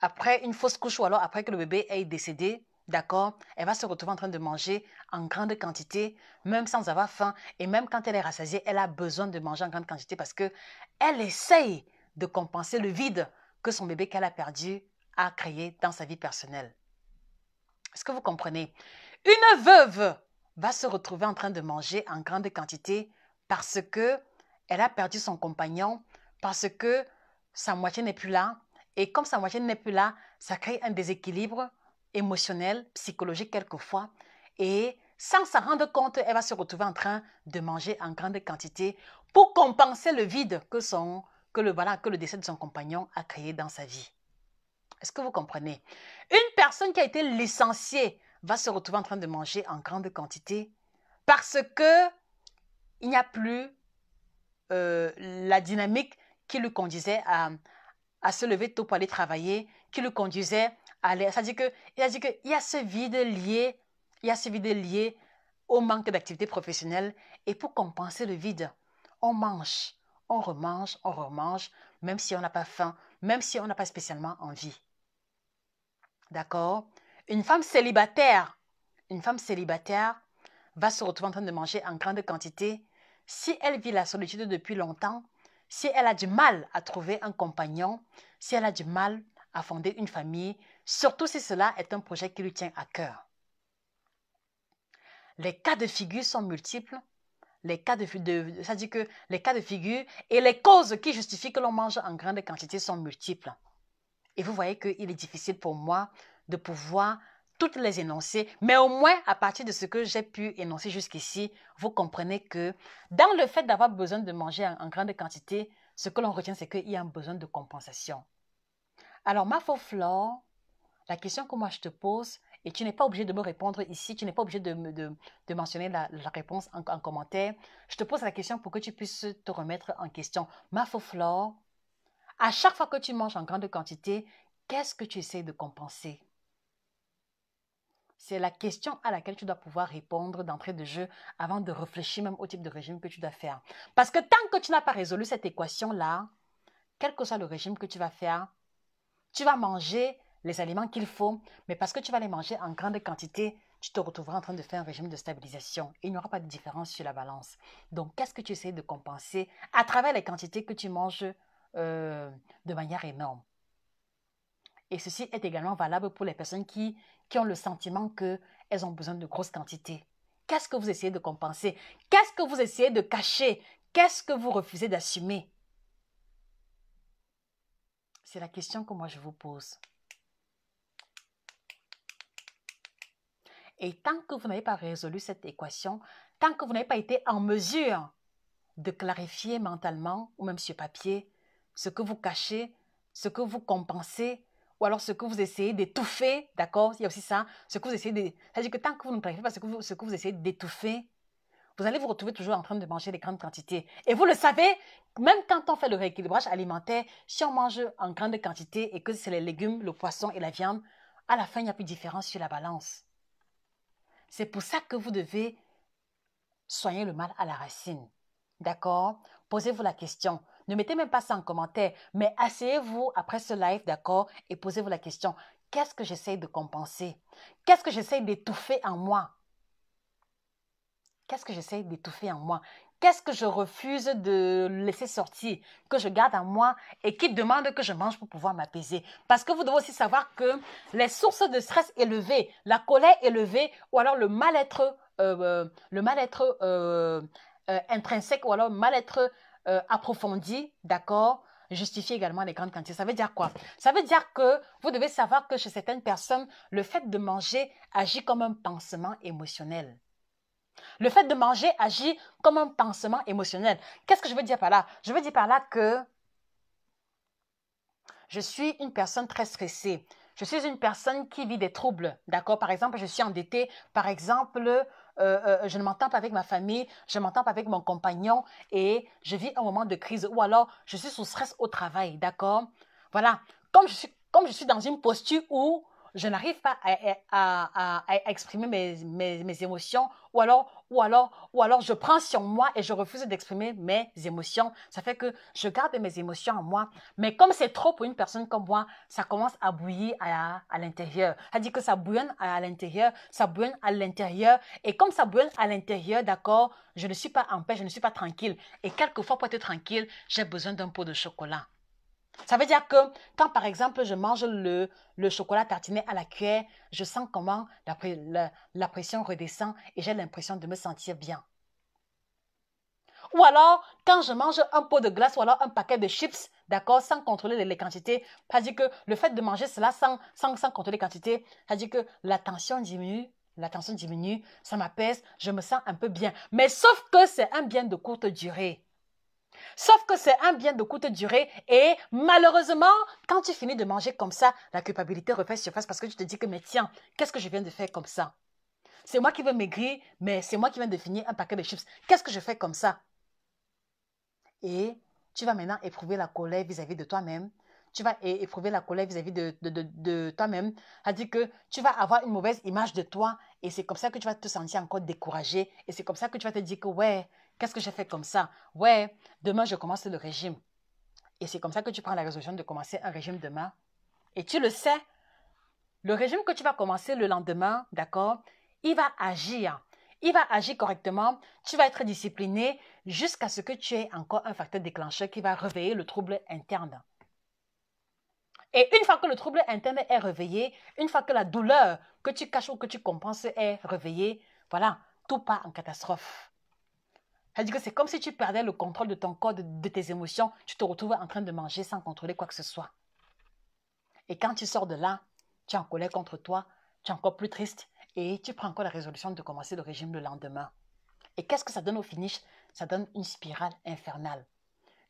après une fausse couche ou alors après que le bébé ait décédé, D'accord Elle va se retrouver en train de manger en grande quantité, même sans avoir faim. Et même quand elle est rassasiée, elle a besoin de manger en grande quantité parce que elle essaye de compenser le vide que son bébé qu'elle a perdu a créé dans sa vie personnelle. Est-ce que vous comprenez une veuve va se retrouver en train de manger en grande quantité parce que elle a perdu son compagnon, parce que sa moitié n'est plus là. Et comme sa moitié n'est plus là, ça crée un déséquilibre émotionnel, psychologique quelquefois. Et sans s'en rendre compte, elle va se retrouver en train de manger en grande quantité pour compenser le vide que, son, que, le, voilà, que le décès de son compagnon a créé dans sa vie. Est-ce que vous comprenez Une personne qui a été licenciée va se retrouver en train de manger en grande quantité parce que il n'y a plus euh, la dynamique qui le conduisait à, à, se lever tôt pour aller travailler, qui le conduisait à aller. C'est-à-dire qu'il a dit ce vide lié, il y a ce vide lié au manque d'activité professionnelle. Et pour compenser le vide, on mange, on remange, on remange, même si on n'a pas faim, même si on n'a pas spécialement envie. D'accord une femme célibataire, une femme célibataire va se retrouver en train de manger en grande quantité si elle vit la solitude depuis longtemps, si elle a du mal à trouver un compagnon, si elle a du mal à fonder une famille, surtout si cela est un projet qui lui tient à cœur. Les cas de figure sont multiples. Les cas de, de ça dit que les cas de figure et les causes qui justifient que l'on mange en grande quantité sont multiples. Et vous voyez qu'il est difficile pour moi de pouvoir toutes les énoncer, mais au moins à partir de ce que j'ai pu énoncer jusqu'ici, vous comprenez que dans le fait d'avoir besoin de manger en, grande quantité, ce que l'on retient, c'est qu'il y a un besoin de compensation. Alors, ma faux flore, la question que moi je te pose, et tu n'es pas obligé de me répondre ici, tu n'es pas obligé de, de mentionner la, réponse en, en, commentaire, je te pose la question pour que tu puisses te remettre en question. Ma faux flore, à chaque fois que tu manges en grande quantité, qu'est-ce que tu essaies de compenser c'est la question à laquelle tu dois pouvoir répondre d'entrée de jeu avant de réfléchir même au type de régime que tu dois faire. Parce que tant que tu n'as pas résolu cette équation-là, quel que soit le régime que tu vas faire, tu vas manger les aliments qu'il faut, mais parce que tu vas les manger en grande quantité, tu te retrouveras en train de faire un régime de stabilisation. Il n'y aura pas de différence sur la balance. Donc, qu'est-ce que tu essaies de compenser à travers les quantités que tu manges euh, de manière énorme et ceci est également valable pour les personnes qui, qui ont le sentiment qu'elles ont besoin de grosses quantités. Qu'est-ce que vous essayez de compenser Qu'est-ce que vous essayez de cacher Qu'est-ce que vous refusez d'assumer C'est la question que moi je vous pose. Et tant que vous n'avez pas résolu cette équation, tant que vous n'avez pas été en mesure de clarifier mentalement ou même sur papier ce que vous cachez, ce que vous compensez, ou alors ce que vous essayez d'étouffer, d'accord Il y a aussi ça, ce que vous essayez de... C'est-à-dire que tant que vous ne préférez pas ce que vous, ce que vous essayez d'étouffer, vous allez vous retrouver toujours en train de manger des grandes quantités. Et vous le savez, même quand on fait le rééquilibrage alimentaire, si on mange en grande quantité et que c'est les légumes, le poisson et la viande, à la fin, il n'y a plus de différence sur la balance. C'est pour ça que vous devez soigner le mal à la racine. D'accord Posez-vous la question. Ne mettez même pas ça en commentaire, mais asseyez-vous après ce live, d'accord, et posez-vous la question, qu'est-ce que j'essaye de compenser Qu'est-ce que j'essaye d'étouffer en moi Qu'est-ce que j'essaye d'étouffer en moi Qu'est-ce que je refuse de laisser sortir, que je garde en moi et qui demande que je mange pour pouvoir m'apaiser Parce que vous devez aussi savoir que les sources de stress élevées, la colère élevée ou alors le mal-être, euh, euh, euh, intrinsèque ou alors mal-être euh, approfondie, d'accord justifie également les grandes quantités. Ça veut dire quoi Ça veut dire que vous devez savoir que chez certaines personnes, le fait de manger agit comme un pansement émotionnel. Le fait de manger agit comme un pansement émotionnel. Qu'est-ce que je veux dire par là Je veux dire par là que je suis une personne très stressée. Je suis une personne qui vit des troubles, d'accord Par exemple, je suis endettée. Par exemple, euh, euh, je ne m'entends pas avec ma famille, je m'entends pas avec mon compagnon et je vis un moment de crise ou alors je suis sous stress au travail, d'accord Voilà, comme je suis comme je suis dans une posture où je n'arrive pas à, exprimer mes, émotions ou alors, ou, alors, ou alors je prends sur moi et je refuse d'exprimer mes émotions. Ça fait que je garde mes émotions en moi. Mais comme c'est trop pour une personne comme moi, ça commence à bouillir à, l'intérieur. Ça dit que ça bouillonne à, l'intérieur, ça bouillonne à l'intérieur. Et comme ça bouillonne à l'intérieur, d'accord, je ne suis pas en paix, je ne suis pas tranquille. Et quelquefois, pour être tranquille, j'ai besoin d'un pot de chocolat. Ça veut dire que quand, par exemple, je mange le, chocolat tartiné à la cuillère, je sens comment la, la, pression redescend et j'ai l'impression de me sentir bien. Ou alors, quand je mange un pot de glace ou alors un paquet de chips, d'accord, sans contrôler les, quantités, ça dit que le fait de manger cela sans, contrôler les quantités, ça dit que la tension diminue, la tension diminue, ça m'apaise, je me sens un peu bien. Mais sauf que c'est un bien de courte durée. Sauf que c'est un bien de courte durée et malheureusement, quand tu finis de manger comme ça, la culpabilité refait surface parce que tu te dis que, mais tiens, qu'est-ce que je viens de faire comme ça C'est moi qui veux maigrir, mais c'est moi qui viens de finir un paquet de chips. Qu'est-ce que je fais comme ça Et tu vas maintenant éprouver la colère vis-à-vis de toi-même. Tu vas éprouver la colère vis-à-vis de, de, de, de toi-même. C'est-à-dire que tu vas avoir une mauvaise image de toi et c'est comme ça que tu vas te sentir encore découragé et c'est comme ça que tu vas te dire que, ouais, Qu'est-ce que j'ai fait comme ça Ouais, demain, je commence le régime. Et c'est comme ça que tu prends la résolution de commencer un régime demain. Et tu le sais, le régime que tu vas commencer le lendemain, d'accord, il va agir. Il va agir correctement. Tu vas être discipliné jusqu'à ce que tu aies encore un facteur déclencheur qui va réveiller le trouble interne. Et une fois que le trouble interne est réveillé, une fois que la douleur que tu caches ou que tu compenses est réveillée, voilà, tout part en catastrophe cest que c'est comme si tu perdais le contrôle de ton corps, de, tes émotions. Tu te retrouves en train de manger sans contrôler quoi que ce soit. Et quand tu sors de là, tu es en colère contre toi, tu es encore plus triste et tu prends encore la résolution de commencer le régime le lendemain. Et qu'est-ce que ça donne au finish Ça donne une spirale infernale.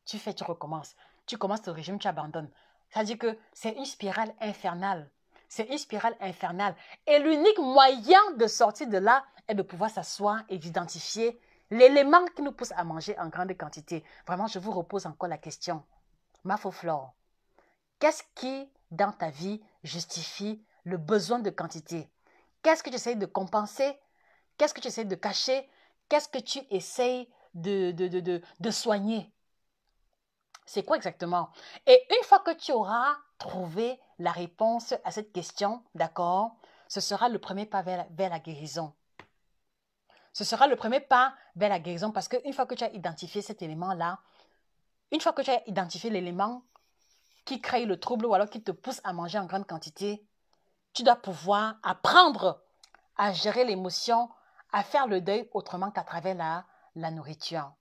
Tu fais, tu recommences. Tu commences le régime, tu abandonnes. Ça dit que c'est une spirale infernale. C'est une spirale infernale. Et l'unique moyen de sortir de là est de pouvoir s'asseoir et d'identifier l'élément qui nous pousse à manger en grande quantité. Vraiment, je vous repose encore la question. Ma faux-flore, qu'est-ce qui, dans ta vie, justifie le besoin de quantité Qu'est-ce que tu essayes de compenser Qu'est-ce que tu essayes de cacher Qu'est-ce que tu essayes de, de, de, de, soigner C'est quoi exactement Et une fois que tu auras trouvé la réponse à cette question, d'accord, ce sera le premier pas vers la guérison. Ce sera le premier pas vers la guérison parce qu'une fois que tu as identifié cet élément-là, une fois que tu as identifié l'élément qui crée le trouble ou alors qui te pousse à manger en grande quantité, tu dois pouvoir apprendre à gérer l'émotion, à faire le deuil autrement qu'à travers la, la nourriture.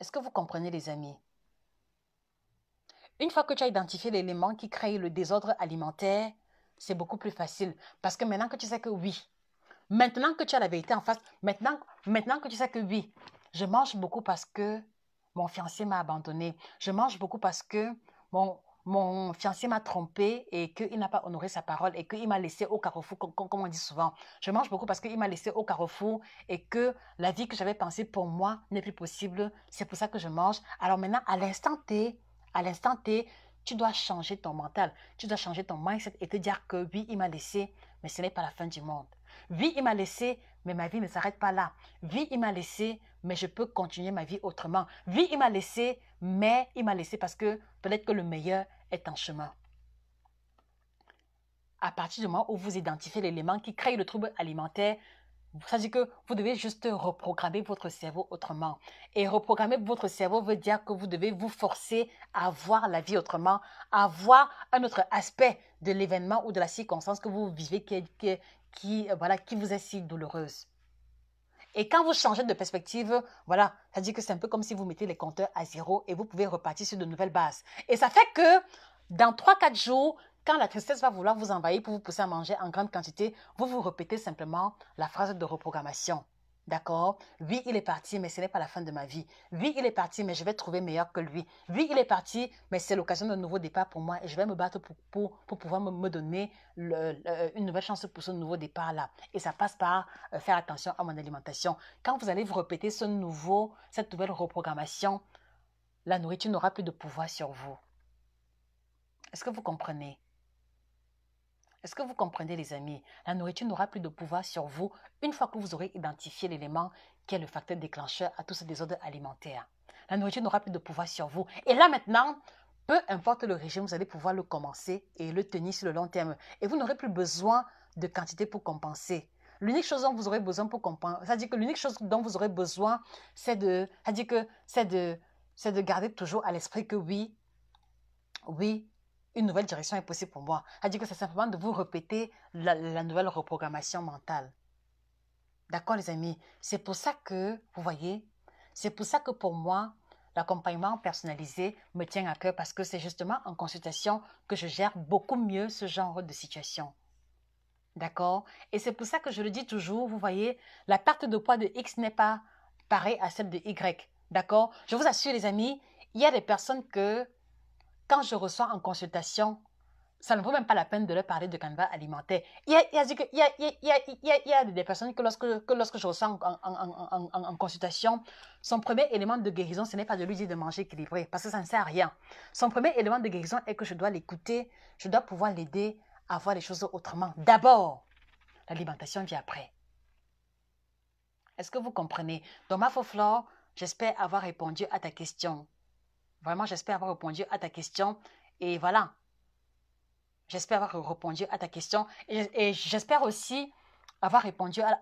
Est-ce que vous comprenez les amis Une fois que tu as identifié l'élément qui crée le désordre alimentaire, c'est beaucoup plus facile parce que maintenant que tu sais que oui, Maintenant que tu as la vérité en face, maintenant, maintenant que tu sais que oui, je mange beaucoup parce que mon fiancé m'a abandonné. Je mange beaucoup parce que mon, mon fiancé m'a trompé et qu'il n'a pas honoré sa parole et qu'il m'a laissé au carrefour, comme, on dit souvent. Je mange beaucoup parce qu'il m'a laissé au carrefour et que la vie que j'avais pensée pour moi n'est plus possible. C'est pour ça que je mange. Alors maintenant, à l'instant T, à l'instant T, tu dois changer ton mental, tu dois changer ton mindset et te dire que oui, il m'a laissé, mais ce n'est pas la fin du monde. Vie, il m'a laissé, mais ma vie ne s'arrête pas là. Vie, il m'a laissé, mais je peux continuer ma vie autrement. Vie, il m'a laissé, mais il m'a laissé parce que peut-être que le meilleur est en chemin. À partir du moment où vous identifiez l'élément qui crée le trouble alimentaire, ça dit que vous devez juste reprogrammer votre cerveau autrement. Et reprogrammer votre cerveau veut dire que vous devez vous forcer à voir la vie autrement, à voir un autre aspect de l'événement ou de la circonstance que vous vivez qui est, qui, euh, voilà, qui vous est si douloureuse. Et quand vous changez de perspective, voilà, ça dit que c'est un peu comme si vous mettez les compteurs à zéro et vous pouvez repartir sur de nouvelles bases. Et ça fait que dans 3-4 jours, quand la tristesse va vouloir vous envahir pour vous pousser à manger en grande quantité, vous vous répétez simplement la phrase de reprogrammation. D'accord Oui, il est parti, mais ce n'est pas la fin de ma vie. Oui, il est parti, mais je vais trouver meilleur que lui. Oui, il est parti, mais c'est l'occasion d'un nouveau départ pour moi et je vais me battre pour, pouvoir me, me donner euh, une nouvelle chance pour ce nouveau départ-là. Et ça passe par euh, faire attention à mon alimentation. Quand vous allez vous répéter ce nouveau, cette nouvelle reprogrammation, la nourriture n'aura plus de pouvoir sur vous. Est-ce que vous comprenez est-ce que vous comprenez, les amis La nourriture n'aura plus de pouvoir sur vous une fois que vous aurez identifié l'élément qui est le facteur déclencheur à tous ces désordres alimentaires. La nourriture n'aura plus de pouvoir sur vous. Et là maintenant, peu importe le régime, vous allez pouvoir le commencer et le tenir sur le long terme. Et vous n'aurez plus besoin de quantité pour compenser. L'unique chose dont vous aurez besoin pour compenser, cest à que l'unique chose dont vous aurez besoin, c'est de, c'est c'est de garder toujours à l'esprit que oui, oui, une nouvelle direction est possible pour moi. cest dit que c'est simplement de vous répéter la, la nouvelle reprogrammation mentale. D'accord, les amis C'est pour ça que, vous voyez, c'est pour ça que pour moi, l'accompagnement personnalisé me tient à cœur parce que c'est justement en consultation que je gère beaucoup mieux ce genre de situation. D'accord Et c'est pour ça que je le dis toujours, vous voyez, la perte de poids de X n'est pas pareille à celle de Y. D'accord Je vous assure, les amis, il y a des personnes que quand je reçois en consultation, ça ne vaut même pas la peine de leur parler de canevas alimentaire. Il y a, des personnes que lorsque, lorsque je reçois en, consultation, son premier élément de guérison, ce n'est pas de lui dire de manger équilibré, parce que ça ne sert à rien. Son premier élément de guérison est que je dois l'écouter, je dois pouvoir l'aider à voir les choses autrement. D'abord, l'alimentation vient après. Est-ce que vous comprenez Dans ma faux j'espère avoir répondu à ta question. Vraiment, j'espère avoir répondu à ta question. Et voilà. J'espère avoir répondu à ta question. Et, j'espère aussi avoir répondu à,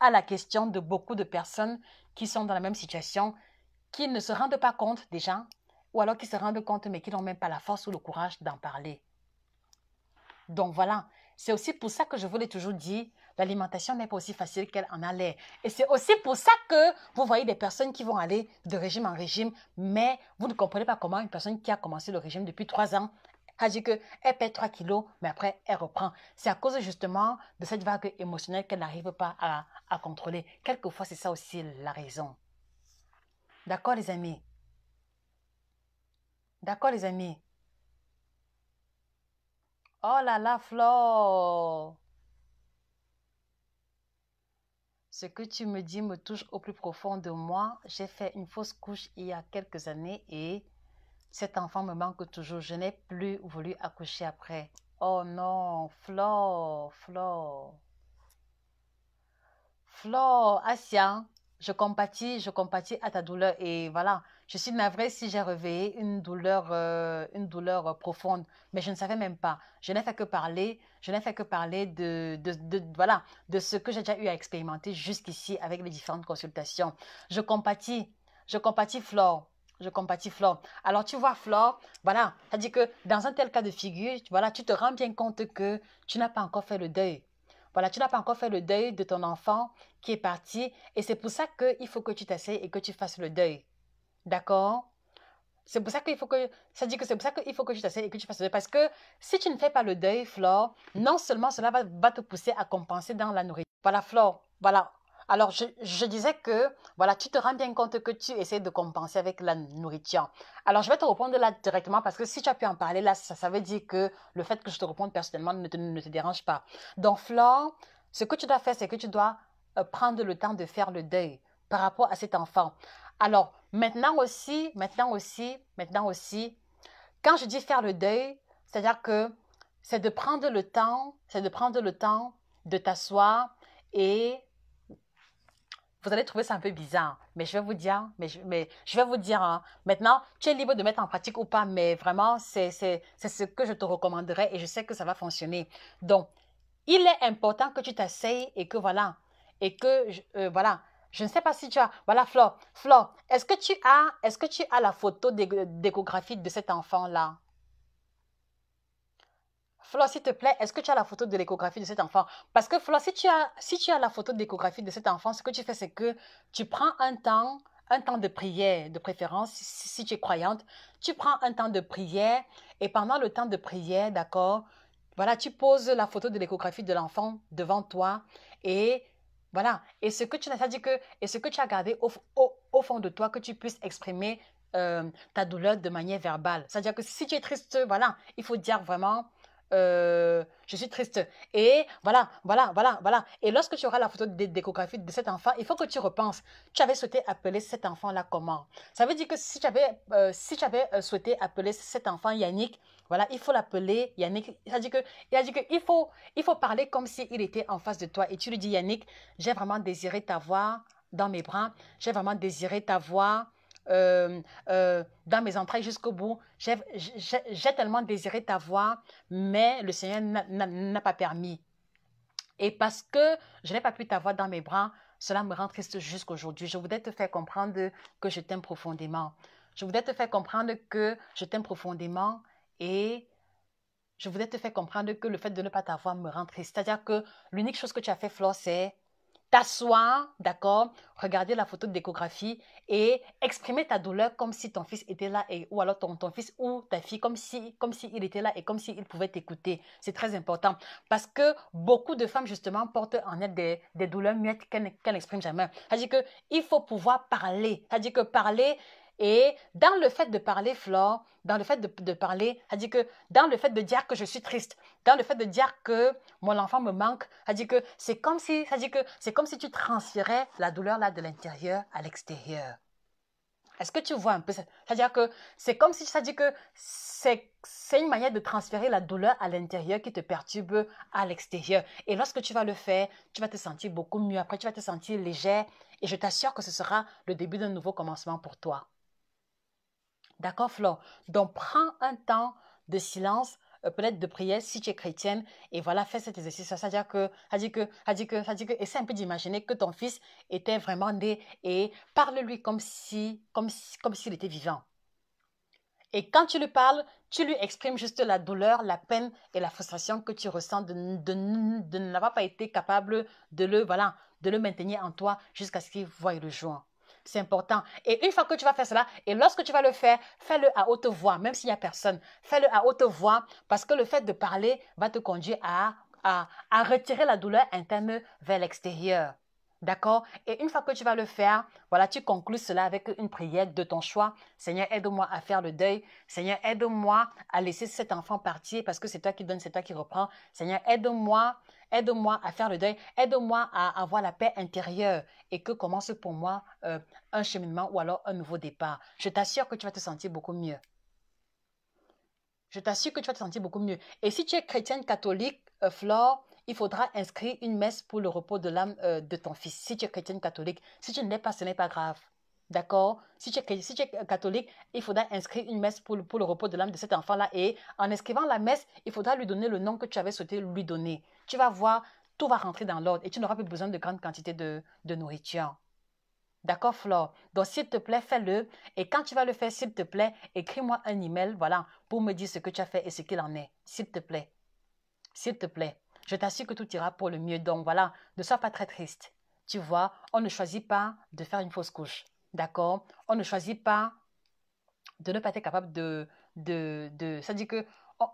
à, la question de beaucoup de personnes qui sont dans la même situation, qui ne se rendent pas compte déjà, ou alors qui se rendent compte mais qui n'ont même pas la force ou le courage d'en parler. Donc voilà, c'est aussi pour ça que je vous l'ai toujours dit, l'alimentation n'est pas aussi facile qu'elle en a l'air. Et c'est aussi pour ça que vous voyez des personnes qui vont aller de régime en régime, mais vous ne comprenez pas comment une personne qui a commencé le régime depuis trois ans, a dit qu'elle perd trois kilos, mais après, elle reprend. C'est à cause justement de cette vague émotionnelle qu'elle n'arrive pas à, à contrôler. Quelquefois, c'est ça aussi la raison. D'accord, les amis D'accord, les amis Oh là là, Flo Ce que tu me dis me touche au plus profond de moi. J'ai fait une fausse couche il y a quelques années et cet enfant me manque toujours. Je n'ai plus voulu accoucher après. Oh non, Flo, Flo, Flo, Asia, je compatis, je compatis à ta douleur et voilà, je suis navrée si j'ai réveillé une douleur, euh, une douleur euh, profonde, mais je ne savais même pas. Je n'ai fait que parler, je n'ai fait que parler de, voilà, de ce que j'ai déjà eu à expérimenter jusqu'ici avec les différentes consultations. Je compatis, je compatis Flore. Je compatis Flore. Alors tu vois Flore, voilà, c'est-à-dire que dans un tel cas de figure, voilà, tu te rends bien compte que tu n'as pas encore fait le deuil. Voilà, tu n'as pas encore fait le deuil de ton enfant qui est parti et c'est pour ça qu'il faut que tu t'essayes et que tu fasses le deuil. D'accord C'est pour ça qu'il faut que. Ça dit que c'est pour ça qu'il faut que tu et que tu fasses le Parce que si tu ne fais pas le deuil, Flore, non seulement cela va, te pousser à compenser dans la nourriture. Voilà, Flore. Voilà. Alors, je, disais que, voilà, tu te rends bien compte que tu essaies de compenser avec la nourriture. Alors, je vais te répondre là directement parce que si tu as pu en parler là, ça, veut dire que le fait que je te réponde personnellement ne te, dérange pas. Donc, Flore, ce que tu dois faire, c'est que tu dois euh, prendre le temps de faire le deuil par rapport à cet enfant. Alors, maintenant aussi, maintenant aussi, maintenant aussi, quand je dis faire le deuil, c'est-à-dire que c'est de prendre le temps, c'est de prendre le temps de t'asseoir et vous allez trouver ça un peu bizarre, mais je vais vous dire, mais je, vais vous dire, hein, maintenant, tu es libre de mettre en pratique ou pas, mais vraiment, c'est ce que je te recommanderais et je sais que ça va fonctionner. Donc, il est important que tu t'asseyes et que voilà, et que, euh, voilà, je ne sais pas si tu as. Voilà, Flo. Flo, est-ce que tu as, est-ce que tu as la photo d'échographie de cet enfant-là? Flo, s'il te plaît, est-ce que tu as la photo de l'échographie de cet enfant Parce que Flo, si tu as, si tu as la photo d'échographie de cet enfant, ce que tu fais, c'est que tu prends un temps, un temps de prière, de préférence, si, si tu es croyante, tu prends un temps de prière et pendant le temps de prière, d'accord, voilà, tu poses la photo de l'échographie de l'enfant devant toi et voilà. Et ce que tu as dit que et ce que tu as gardé au, fond de toi, que tu puisses exprimer euh, ta douleur de manière verbale. C'est-à-dire que si tu es triste, voilà, il faut dire vraiment euh, je suis triste. Et voilà, voilà, voilà, voilà. Et lorsque tu auras la photo d'échographie de cet enfant, il faut que tu repenses. Tu avais souhaité appeler cet enfant-là comment Ça veut dire que si tu avais, euh, euh, souhaité appeler cet enfant Yannick, voilà, il faut l'appeler Yannick. Ça dire que, il a dit qu'il faut, il faut parler comme s'il il était en face de toi. Et tu lui dis, Yannick, j'ai vraiment désiré t'avoir dans mes bras. J'ai vraiment désiré t'avoir euh, euh, dans mes entrailles jusqu'au bout. J'ai tellement désiré t'avoir, mais le Seigneur n'a pas permis. Et parce que je n'ai pas pu t'avoir dans mes bras, cela me rend triste jusqu'aujourd'hui. Je voudrais te faire comprendre que je t'aime profondément. Je voudrais te faire comprendre que je t'aime profondément et je voudrais te faire comprendre que le fait de ne pas t'avoir me rend triste. C'est-à-dire que l'unique chose que tu as fait, Flore, c'est t'asseoir, d'accord, regarder la photo de d'échographie et exprimer ta douleur comme si ton fils était là et, ou alors ton, ton fils ou ta fille comme si comme s'il était là et comme s'il pouvait t'écouter. C'est très important parce que beaucoup de femmes justement portent en elles des, douleurs muettes qu'elles n'expriment jamais. C'est-à-dire il faut pouvoir parler. C'est-à-dire que parler, et dans le fait de parler Flore, dans le fait de, parler, a dit que dans le fait de dire que je suis triste, dans le fait de dire que mon enfant me manque, a dit que c'est comme si, dit que c'est comme si tu transférais la douleur là de l'intérieur à l'extérieur. Est-ce que tu vois un peu ça à dire que c'est comme si ça dit que c'est une manière de transférer la douleur à l'intérieur qui te perturbe à l'extérieur. Et lorsque tu vas le faire, tu vas te sentir beaucoup mieux. Après, tu vas te sentir léger. Et je t'assure que ce sera le début d'un nouveau commencement pour toi. D'accord, Flor. Donc, prends un temps de silence, euh, peut-être de prière si tu es chrétienne. Et voilà, fais cet exercice. Ça veut dire que, ça dit que, ça dit que, ça dit que, essaie un peu d'imaginer que ton fils était vraiment né et parle-lui comme si, comme si, comme s'il était vivant. Et quand tu lui parles, tu lui exprimes juste la douleur, la peine et la frustration que tu ressens de, ne n'avoir pas été capable de le, voilà, de le maintenir en toi jusqu'à ce qu'il voie le jour c'est important. Et une fois que tu vas faire cela, et lorsque tu vas le faire, fais-le à haute voix, même s'il n'y a personne. Fais-le à haute voix, parce que le fait de parler va te conduire à, à, à retirer la douleur interne vers l'extérieur. D'accord Et une fois que tu vas le faire, voilà, tu conclus cela avec une prière de ton choix. Seigneur, aide-moi à faire le deuil. Seigneur, aide-moi à laisser cet enfant partir parce que c'est toi qui donnes, c'est toi qui reprends. Seigneur, aide-moi Aide-moi à faire le deuil. Aide-moi à avoir la paix intérieure et que commence pour moi euh, un cheminement ou alors un nouveau départ. Je t'assure que tu vas te sentir beaucoup mieux. Je t'assure que tu vas te sentir beaucoup mieux. Et si tu es chrétienne catholique, euh, Flore, il faudra inscrire une messe pour le repos de l'âme euh, de ton fils. Si tu es chrétienne catholique, si tu ne l'es pas, ce n'est pas grave. D'accord si tu, es, catholique, il faudra inscrire une messe pour, le repos de l'âme de cet enfant-là. Et en inscrivant la messe, il faudra lui donner le nom que tu avais souhaité lui donner. Tu vas voir, tout va rentrer dans l'ordre et tu n'auras plus besoin de grande quantité de, nourriture. D'accord, Flore Donc, s'il te plaît, fais-le. Et quand tu vas le faire, s'il te plaît, écris-moi un email, voilà, pour me dire ce que tu as fait et ce qu'il en est. S'il te plaît. S'il te plaît. Je t'assure que tout ira pour le mieux. Donc, voilà, ne sois pas très triste. Tu vois, on ne choisit pas de faire une fausse couche. D'accord On ne choisit pas de ne pas être capable de... de, ça dit que oh,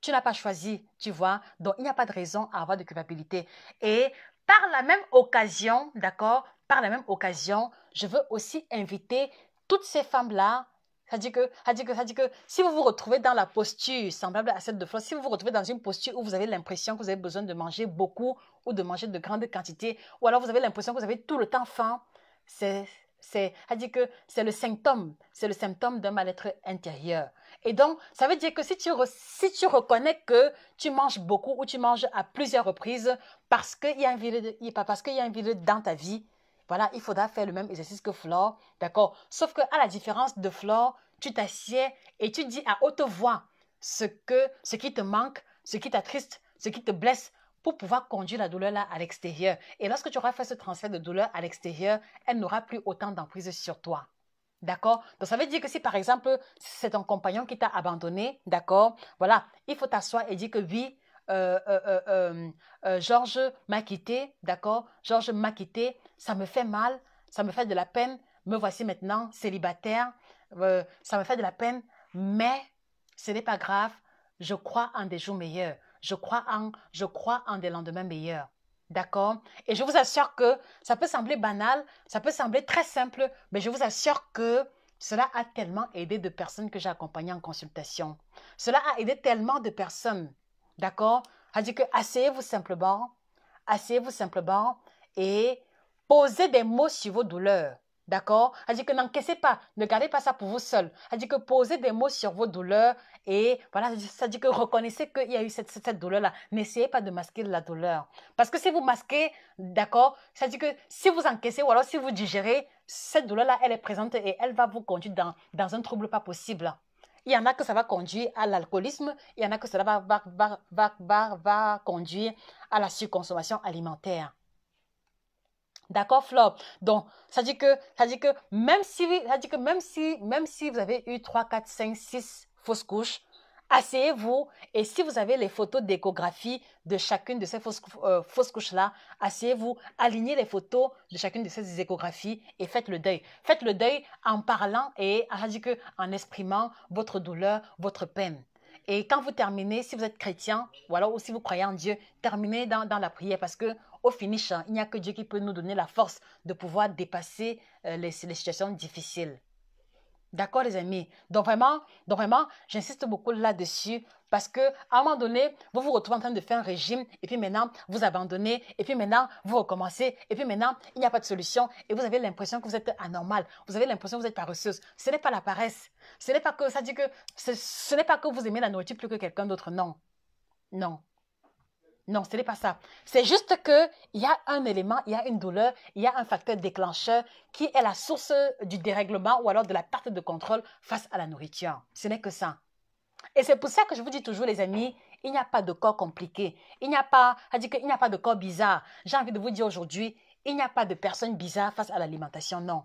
tu n'as pas choisi, tu vois. Donc, il n'y a pas de raison à avoir de culpabilité. Et par la même occasion, d'accord Par la même occasion, je veux aussi inviter toutes ces femmes-là. Ça dit, que, ça, dit que, ça dit que si vous vous retrouvez dans la posture semblable à celle de France, si vous vous retrouvez dans une posture où vous avez l'impression que vous avez besoin de manger beaucoup ou de manger de grandes quantités, ou alors vous avez l'impression que vous avez tout le temps faim, c'est c'est, à dire que c'est le symptôme, c'est le symptôme d'un mal-être intérieur. Et donc, ça veut dire que si tu, si tu reconnais que tu manges beaucoup ou tu manges à plusieurs reprises parce qu'il y a un vide, parce qu'il y a un vide dans ta vie, voilà, il faudra faire le même exercice que Flore, d'accord Sauf que à la différence de Flore, tu t'assieds et tu dis à haute voix ce que, ce qui te manque, ce qui t'attriste, ce qui te blesse, pour pouvoir conduire la douleur là à l'extérieur. Et lorsque tu auras fait ce transfert de douleur à l'extérieur, elle n'aura plus autant d'emprise sur toi. D'accord Donc ça veut dire que si par exemple c'est ton compagnon qui t'a abandonné, d'accord Voilà, il faut t'asseoir et dire que oui, euh, euh, euh, Georges m'a quitté, d'accord Georges m'a quitté, ça me fait mal, ça me fait de la peine, me voici maintenant célibataire, ça me fait de la peine, mais ce n'est pas grave, je crois en des jours meilleurs. Je crois en, je crois en des lendemains meilleurs. D'accord Et je vous assure que ça peut sembler banal, ça peut sembler très simple, mais je vous assure que cela a tellement aidé de personnes que j'ai accompagnées en consultation. Cela a aidé tellement de personnes. D'accord C'est-à-dire que asseyez-vous simplement, asseyez-vous simplement et posez des mots sur vos douleurs. D'accord Elle dit que n'encaissez pas, ne gardez pas ça pour vous seul. Elle dit que posez des mots sur vos douleurs et voilà, ça dit que reconnaissez qu'il y a eu cette, douleur-là. N'essayez pas de masquer la douleur. Parce que si vous masquez, d'accord, ça dit que si vous encaissez ou alors si vous digérez, cette douleur-là, elle est présente et elle va vous conduire dans, un trouble pas possible. Il y en a que ça va conduire à l'alcoolisme, il y en a que ça va, va, va conduire à la surconsommation alimentaire. D'accord, Flop Donc, ça dit que, ça dit que, même si, ça dit que même si, même si vous avez eu 3, 4, 5, 6 fausses couches, asseyez-vous et si vous avez les photos d'échographie de chacune de ces euh, fausses, couches-là, asseyez-vous, alignez les photos de chacune de ces échographies et faites le deuil. Faites le deuil en parlant et, ça dit que, en exprimant votre douleur, votre peine. Et quand vous terminez, si vous êtes chrétien, ou alors si vous croyez en Dieu, terminez dans la prière parce que au finish, hein. il n'y a que Dieu qui peut nous donner la force de pouvoir dépasser euh, les, situations difficiles. D'accord, les amis? Donc, vraiment, vraiment j'insiste beaucoup là-dessus parce que, à un moment donné, vous vous retrouvez en train de faire un régime et puis maintenant, vous abandonnez et puis maintenant, vous recommencez et puis maintenant, il n'y a pas de solution et vous avez l'impression que vous êtes anormal. Vous avez l'impression que vous êtes paresseuse. Ce n'est pas la paresse. Ce n'est pas que ça dit que ce, ce n'est pas que vous aimez la nourriture plus que quelqu'un d'autre. Non. Non. Non, ce n'est pas ça. C'est juste qu'il y a un élément, il y a une douleur, il y a un facteur déclencheur qui est la source du dérèglement ou alors de la perte de contrôle face à la nourriture. Ce n'est que ça. Et c'est pour ça que je vous dis toujours, les amis, il n'y a pas de corps compliqué. Il n'y a pas, à dire qu'il n'y a pas de corps bizarre. J'ai envie de vous dire aujourd'hui, il n'y a pas de personne bizarre face à l'alimentation. Non,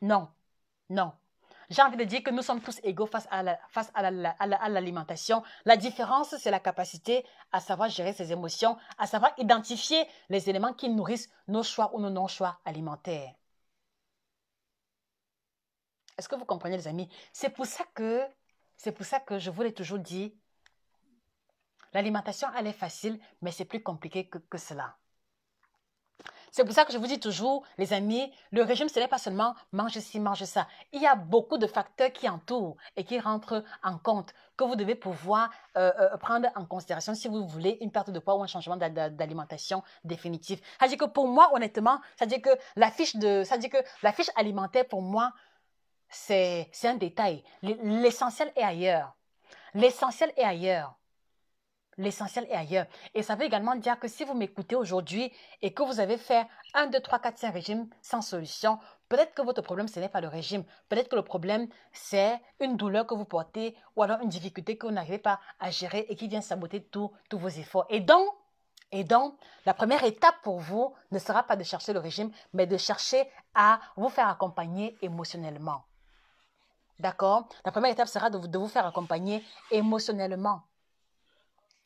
non, non. J'ai envie de dire que nous sommes tous égaux face à l'alimentation. La, différence, c'est la capacité à savoir gérer ses émotions, à savoir identifier les éléments qui nourrissent nos choix ou nos non-choix alimentaires. Est-ce que vous comprenez, les amis C'est pour ça que c'est pour ça que je vous l'ai toujours dit. L'alimentation, elle est facile, mais c'est plus compliqué que cela. C'est pour ça que je vous dis toujours, les amis, le régime, ce n'est pas seulement mange ci, mange ça. Il y a beaucoup de facteurs qui entourent et qui rentrent en compte que vous devez pouvoir euh, euh, euh, prendre en considération si vous voulez une perte de poids ou un changement d'alimentation définitif. Ça dire que pour moi, honnêtement, ça dire que fiche, que la fiche alimentaire, pour moi, c'est un détail. L'essentiel est ailleurs. L'essentiel est ailleurs. L'essentiel est ailleurs. Et ça veut également dire que si vous m'écoutez aujourd'hui et que vous avez fait un, deux, trois, quatre, cinq régimes sans solution, peut-être que votre problème, ce n'est pas le régime. Peut-être que le problème, c'est une douleur que vous portez ou alors une difficulté que vous n'arrivez pas à gérer et qui vient saboter tous vos efforts. Et donc, et donc, la première étape pour vous ne sera pas de chercher le régime, mais de chercher à vous faire accompagner émotionnellement. D'accord La première étape sera de vous faire accompagner émotionnellement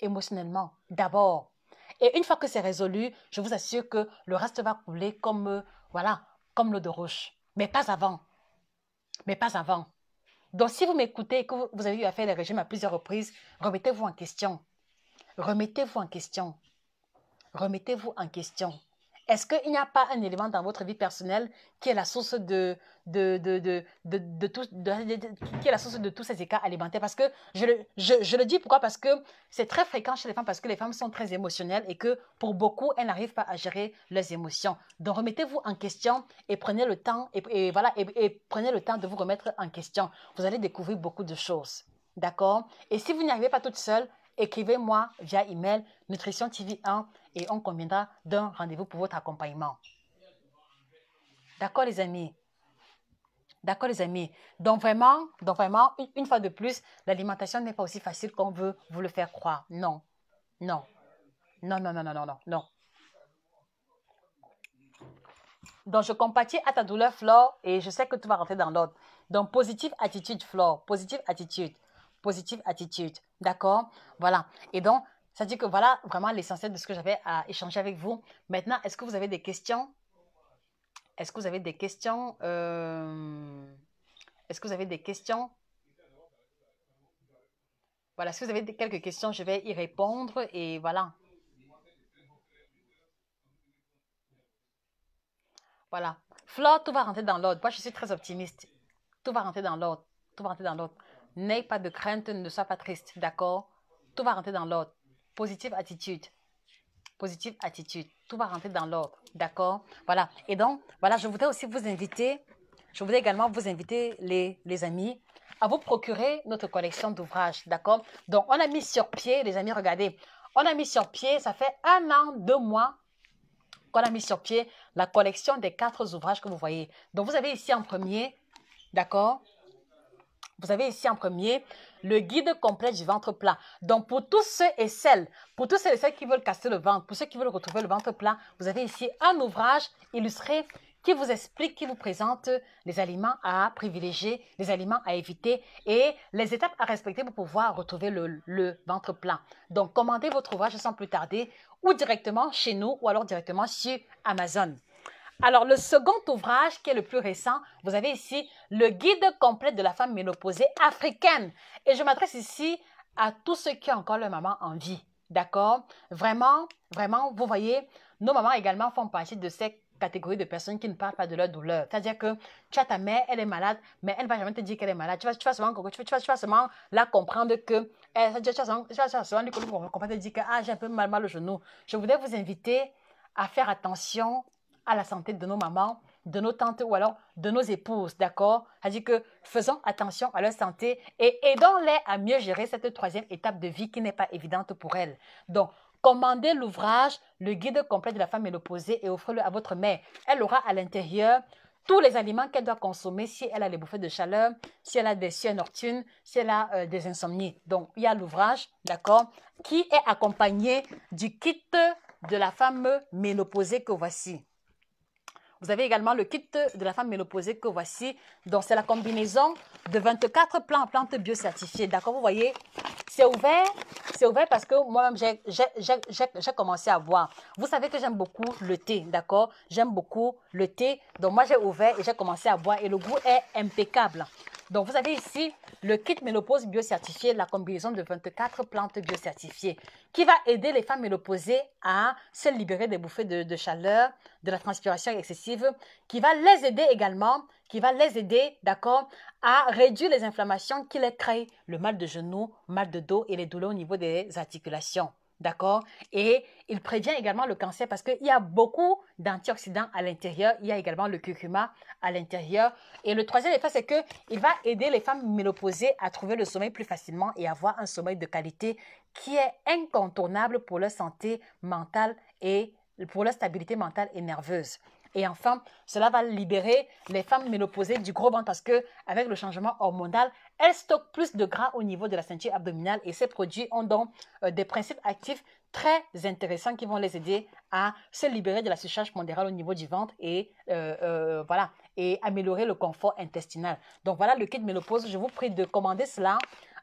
émotionnellement, d'abord. Et une fois que c'est résolu, je vous assure que le reste va couler comme, euh, voilà, comme l'eau de roche. Mais pas avant. Mais pas avant. Donc, si vous m'écoutez et que vous avez eu à faire des régimes à plusieurs reprises, remettez-vous en question. Remettez-vous en question. Remettez-vous en question. Est-ce qu'il n'y a pas un élément dans votre vie personnelle qui est la source de, qui est la source de tous ces écarts alimentaires Parce que je le, dis pourquoi Parce que c'est très fréquent chez les femmes, parce que les femmes sont très émotionnelles et que pour beaucoup, elles n'arrivent pas à gérer leurs émotions. Donc remettez-vous en question et prenez le temps et, voilà prenez le temps de vous remettre en question. Vous allez découvrir beaucoup de choses. D'accord Et si vous n'y arrivez pas toute seule, écrivez-moi via email nutritiontv1 et on conviendra d'un rendez-vous pour votre accompagnement. D'accord, les amis D'accord, les amis Donc vraiment, donc vraiment une, fois de plus, l'alimentation n'est pas aussi facile qu'on veut vous le faire croire. Non. Non. Non, non, non, non, non, non, Donc, je compatis à ta douleur, Flore, et je sais que tu vas rentrer dans l'ordre. Donc, positive attitude, Flore. Positive attitude. Positive attitude. D'accord Voilà. Et donc, ça dit que voilà vraiment l'essentiel de ce que j'avais à échanger avec vous. Maintenant, est-ce que vous avez des questions Est-ce que vous avez des questions euh, Est-ce que vous avez des questions Voilà, si vous avez quelques questions, je vais y répondre et voilà. Voilà. Flore, tout va rentrer dans l'ordre. Moi, je suis très optimiste. Tout va rentrer dans l'ordre. Tout va rentrer dans l'ordre. N'ayez pas de crainte, ne sois pas triste, d'accord Tout va rentrer dans l'ordre. Positive attitude. Positive attitude. Tout va rentrer dans l'ordre. D'accord Voilà. Et donc, voilà, je voudrais aussi vous inviter, je voudrais également vous inviter, les, les amis, à vous procurer notre collection d'ouvrages. D'accord Donc, on a mis sur pied, les amis, regardez, on a mis sur pied, ça fait un an, deux mois qu'on a mis sur pied la collection des quatre ouvrages que vous voyez. Donc, vous avez ici en premier, d'accord Vous avez ici en premier le guide complet du ventre plat. Donc, pour tous ceux et celles, pour tous ceux et celles qui veulent casser le ventre, pour ceux qui veulent retrouver le ventre plat, vous avez ici un ouvrage illustré qui vous explique, qui vous présente les aliments à privilégier, les aliments à éviter et les étapes à respecter pour pouvoir retrouver le, ventre plat. Donc, commandez votre ouvrage sans plus tarder ou directement chez nous ou alors directement sur Amazon. Alors, le second ouvrage qui est le plus récent, vous avez ici le guide complet de la femme ménopausée africaine. Et je m'adresse ici à tous ceux qui ont encore leur maman en vie. D'accord Vraiment, vraiment, vous voyez, nos mamans également font partie de cette catégorie de personnes qui ne parlent pas de leur douleur. C'est-à-dire que tu as ta mère, elle est malade, mais elle ne va jamais te dire qu'elle est malade. Tu vas, tu vas seulement, tu tu la comprendre que... Elle, eh, tu vas seulement, que ah, j'ai un peu mal, mal au genou. Je voudrais vous inviter à faire attention à la santé de nos mamans, de nos tantes ou alors de nos épouses, d'accord C'est-à-dire que faisons attention à leur santé et aidons-les à mieux gérer cette troisième étape de vie qui n'est pas évidente pour elles. Donc, commandez l'ouvrage Le guide complet de la femme ménopausée et offrez-le à votre mère. Elle aura à l'intérieur tous les aliments qu'elle doit consommer si elle a les bouffées de chaleur, si elle a des sueurs nocturnes, si elle a euh, des insomnies. Donc, il y a l'ouvrage, d'accord, qui est accompagné du kit de la femme ménopausée que voici. Vous avez également le kit de la femme méloposée que voici. Donc, c'est la combinaison de 24 plants, plantes biocertifiées. D'accord, vous voyez, c'est ouvert. C'est ouvert parce que moi-même, j'ai commencé à boire. Vous savez que j'aime beaucoup le thé, d'accord J'aime beaucoup le thé. Donc, moi, j'ai ouvert et j'ai commencé à boire et le goût est impeccable. Donc, vous avez ici le kit ménopause biocertifié, la combinaison de 24 plantes biocertifiées, qui va aider les femmes ménopausées à se libérer des bouffées de, de chaleur, de la transpiration excessive, qui va les aider également, qui va les aider, d'accord, à réduire les inflammations qui les créent, le mal de genoux, mal de dos et les douleurs au niveau des articulations. D'accord Et il prévient également le cancer parce qu'il y a beaucoup d'antioxydants à l'intérieur. Il y a également le curcuma à l'intérieur. Et le troisième effet, c'est qu'il va aider les femmes ménopausées à trouver le sommeil plus facilement et avoir un sommeil de qualité qui est incontournable pour leur santé mentale et pour leur stabilité mentale et nerveuse. Et enfin, cela va libérer les femmes ménopausées du gros ventre parce que avec le changement hormonal, elles stockent plus de gras au niveau de la ceinture abdominale et ces produits ont donc euh, des principes actifs très intéressants qui vont les aider à se libérer de la surcharge pondérale au niveau du ventre et euh, euh, voilà et améliorer le confort intestinal. Donc voilà le kit ménopause. Je vous prie de commander cela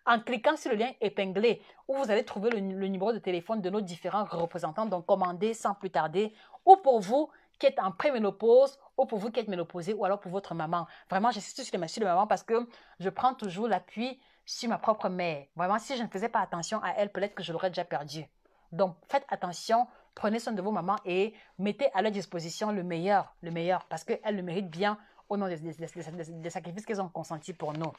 en cliquant sur le lien épinglé où vous allez trouver le, numéro de téléphone de nos différents représentants. Donc commandez sans plus tarder ou pour vous qui est en prémenopause ou pour vous qui êtes ménopausée ou alors pour votre maman. Vraiment, j'insiste sur les suite de maman parce que je prends toujours l'appui sur ma propre mère. Vraiment, si je ne faisais pas attention à elle, peut-être que je l'aurais déjà perdue. Donc, faites attention, prenez soin de vos mamans et mettez à leur disposition le meilleur, le meilleur, parce qu'elles le méritent bien au nom des, sacrifices qu'elles ont consentis pour nous.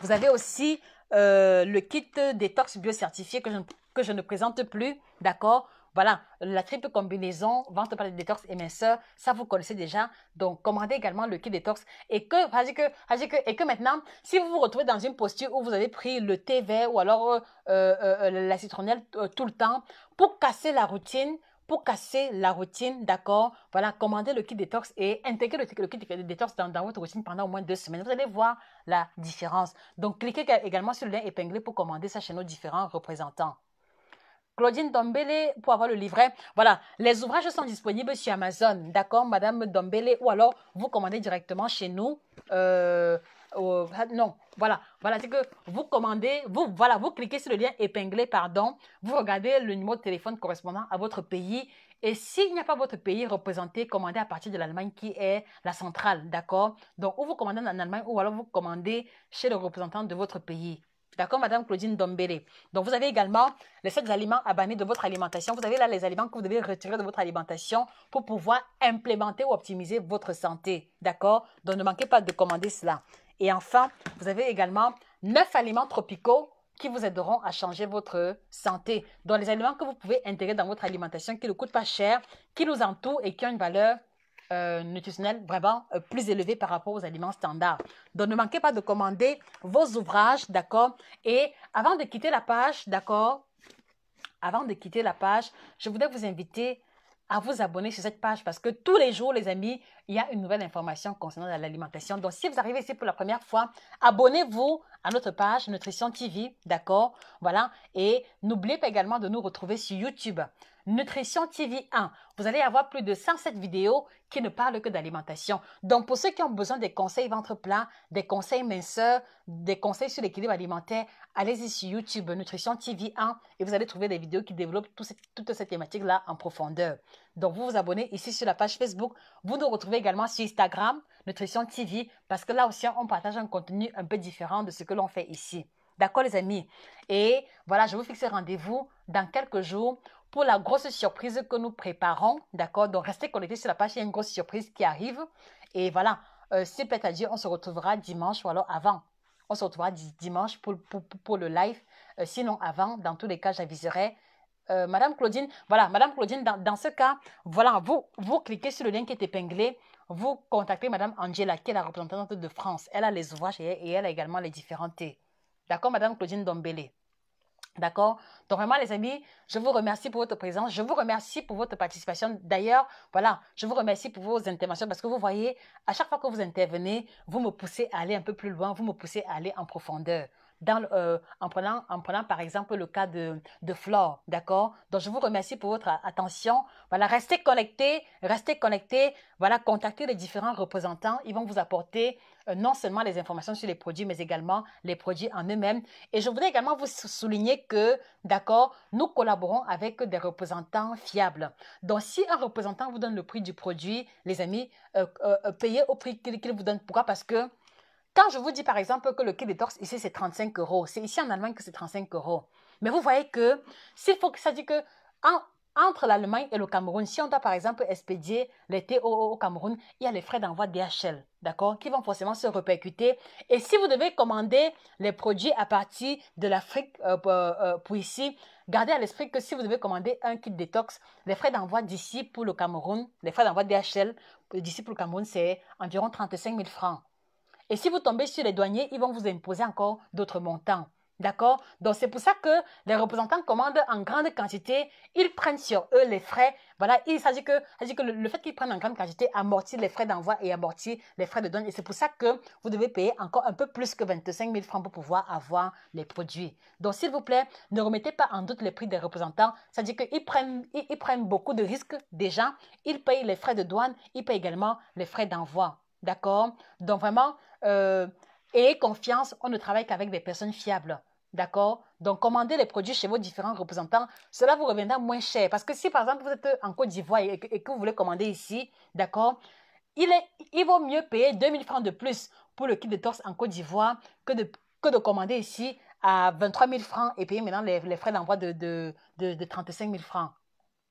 Vous avez aussi euh, le kit détox biocertifié que je, que je ne présente plus, d'accord voilà, la triple combinaison, vente par les détox minceur, ça vous connaissez déjà. Donc, commandez également le kit détox. Et que, que, et que maintenant, si vous vous retrouvez dans une posture où vous avez pris le thé vert ou alors euh, euh, euh, la citronnelle tout le temps, pour casser la routine, pour casser la routine, d'accord Voilà, commandez le kit détox et intégrez le, kit détox dans, dans, votre routine pendant au moins deux semaines. Vous allez voir la différence. Donc, cliquez également sur le lien épinglé pour commander ça chez nos différents représentants. Claudine Dombele pour avoir le livret. Voilà, les ouvrages sont disponibles sur Amazon, d'accord, Madame Dombele, ou alors vous commandez directement chez nous. Euh, non, voilà, voilà, c'est que vous commandez, vous, voilà, vous cliquez sur le lien épinglé, pardon, vous regardez le numéro de téléphone correspondant à votre pays et s'il n'y a pas votre pays représenté, commandez à partir de l'Allemagne qui est la centrale, d'accord Donc, ou vous commandez en Allemagne ou alors vous commandez chez le représentant de votre pays. D'accord, Madame Claudine Dombéré. Donc, vous avez également les sept aliments à bannir de votre alimentation. Vous avez là les aliments que vous devez retirer de votre alimentation pour pouvoir implémenter ou optimiser votre santé. D'accord Donc, ne manquez pas de commander cela. Et enfin, vous avez également neuf aliments tropicaux qui vous aideront à changer votre santé. Donc, les aliments que vous pouvez intégrer dans votre alimentation qui ne coûtent pas cher, qui nous entourent et qui ont une valeur euh, nutritionnel vraiment euh, plus élevé par rapport aux aliments standards. Donc, ne manquez pas de commander vos ouvrages, d'accord Et avant de quitter la page, d'accord Avant de quitter la page, je voudrais vous inviter à vous abonner sur cette page parce que tous les jours, les amis, il y a une nouvelle information concernant l'alimentation. Donc, si vous arrivez ici pour la première fois, abonnez-vous à notre page Nutrition TV, d'accord Voilà. Et n'oubliez pas également de nous retrouver sur YouTube. Nutrition TV 1. Vous allez avoir plus de 107 vidéos qui ne parlent que d'alimentation. Donc, pour ceux qui ont besoin des conseils ventre plat, des conseils minceurs, des conseils sur l'équilibre alimentaire, allez-y sur YouTube Nutrition TV 1 et vous allez trouver des vidéos qui développent toutes cette, toute cette thématique-là en profondeur. Donc, vous vous abonnez ici sur la page Facebook. Vous nous retrouvez également sur Instagram, Nutrition TV, parce que là aussi, on partage un contenu un peu différent de ce que l'on fait ici. D'accord, les amis Et voilà, je vous fixe rendez-vous dans quelques jours pour la grosse surprise que nous préparons. D'accord Donc, restez connectés sur la page, il y a une grosse surprise qui arrive. Et voilà, c'est euh, si peut-être à dire on se retrouvera dimanche ou alors avant. On se retrouvera dimanche pour, pour, le live. Euh, sinon, avant, dans tous les cas, j'aviserai euh, Madame Claudine. Voilà, Madame Claudine, dans, dans, ce cas, voilà, vous, vous cliquez sur le lien qui est épinglé vous contactez Madame Angela, qui est la représentante de France. Elle a les ouvrages et, elle a également les différentes thés. D'accord, Madame Claudine Dombélé D'accord Donc vraiment les amis, je vous remercie pour votre présence, je vous remercie pour votre participation. D'ailleurs, voilà, je vous remercie pour vos interventions parce que vous voyez, à chaque fois que vous intervenez, vous me poussez à aller un peu plus loin, vous me poussez à aller en profondeur dans, euh, en, prenant, en prenant par exemple le cas de, de Flore, d'accord Donc je vous remercie pour votre attention. Voilà, restez connectés, restez connectés, voilà, contactez les différents représentants, ils vont vous apporter euh, non seulement les informations sur les produits, mais également les produits en eux-mêmes. Et je voudrais également vous souligner que, d'accord, nous collaborons avec des représentants fiables. Donc, si un représentant vous donne le prix du produit, les amis, euh, payez au prix qu'il vous donne. Pourquoi Parce que quand je vous dis par exemple que le kit détox ici c'est 35 euros, c'est ici en Allemagne que c'est 35 euros. Mais vous voyez que s'il faut que ça dit que entre l'Allemagne et le Cameroun, si on doit par exemple expédier les TOO au Cameroun, il y a les frais d'envoi DHL, d'accord, qui vont forcément se répercuter. Et si vous devez commander les produits à partir de l'Afrique euh, euh, euh, pour ici, gardez à l'esprit que si vous devez commander un kit détox, les frais d'envoi d'ici pour le Cameroun, les frais d'envoi DHL d'ici pour le Cameroun, c'est environ 35 000 francs. Et si vous tombez sur les douaniers, ils vont vous imposer encore d'autres montants. D'accord Donc c'est pour ça que les représentants commandent en grande quantité, ils prennent sur eux les frais. Voilà, il s'agit que, que, le, fait qu'ils prennent en grande quantité amortit les frais d'envoi et amortit les frais de douane. Et c'est pour ça que vous devez payer encore un peu plus que 25 000 francs pour pouvoir avoir les produits. Donc s'il vous plaît, ne remettez pas en doute les prix des représentants. C'est-à-dire qu'ils prennent, prennent beaucoup de risques déjà. Ils payent les frais de douane, ils payent également les frais d'envoi. D'accord Donc vraiment, euh, ayez confiance, on ne travaille qu'avec des personnes fiables. D'accord Donc, commandez les produits chez vos différents représentants. Cela vous reviendra moins cher. Parce que si, par exemple, vous êtes en Côte d'Ivoire et, que vous voulez commander ici, d'accord il, est, il vaut mieux payer 2000 francs de plus pour le kit de torse en Côte d'Ivoire que de, que de commander ici à 23 000 francs et payer maintenant les, frais d'envoi de de, 35 000 francs.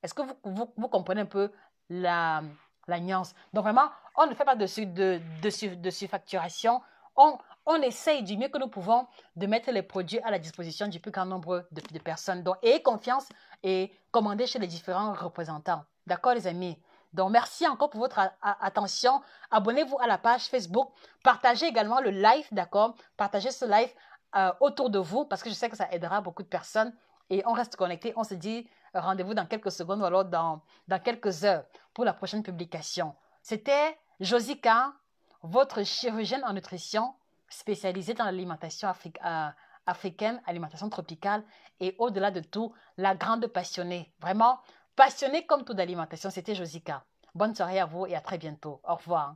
Est-ce que vous comprenez un peu la, la Donc vraiment, on ne fait pas de, de, de, surfacturation. On, on essaye du mieux que nous pouvons de mettre les produits à la disposition du plus grand nombre de, personnes. Donc, ayez confiance et commandez chez les différents représentants. D'accord, les amis? Donc, merci encore pour votre attention. Abonnez-vous à la page Facebook. Partagez également le live, d'accord? Partagez ce live euh, autour de vous parce que je sais que ça aidera beaucoup de personnes. Et on reste connectés. On se dit Rendez-vous dans quelques secondes ou alors dans, quelques heures pour la prochaine publication. C'était Josika, votre chirurgienne en nutrition spécialisée dans l'alimentation euh, africaine, alimentation tropicale et au-delà de tout, la grande passionnée. Vraiment passionnée comme tout d'alimentation. C'était Josika. Bonne soirée à vous et à très bientôt. Au revoir.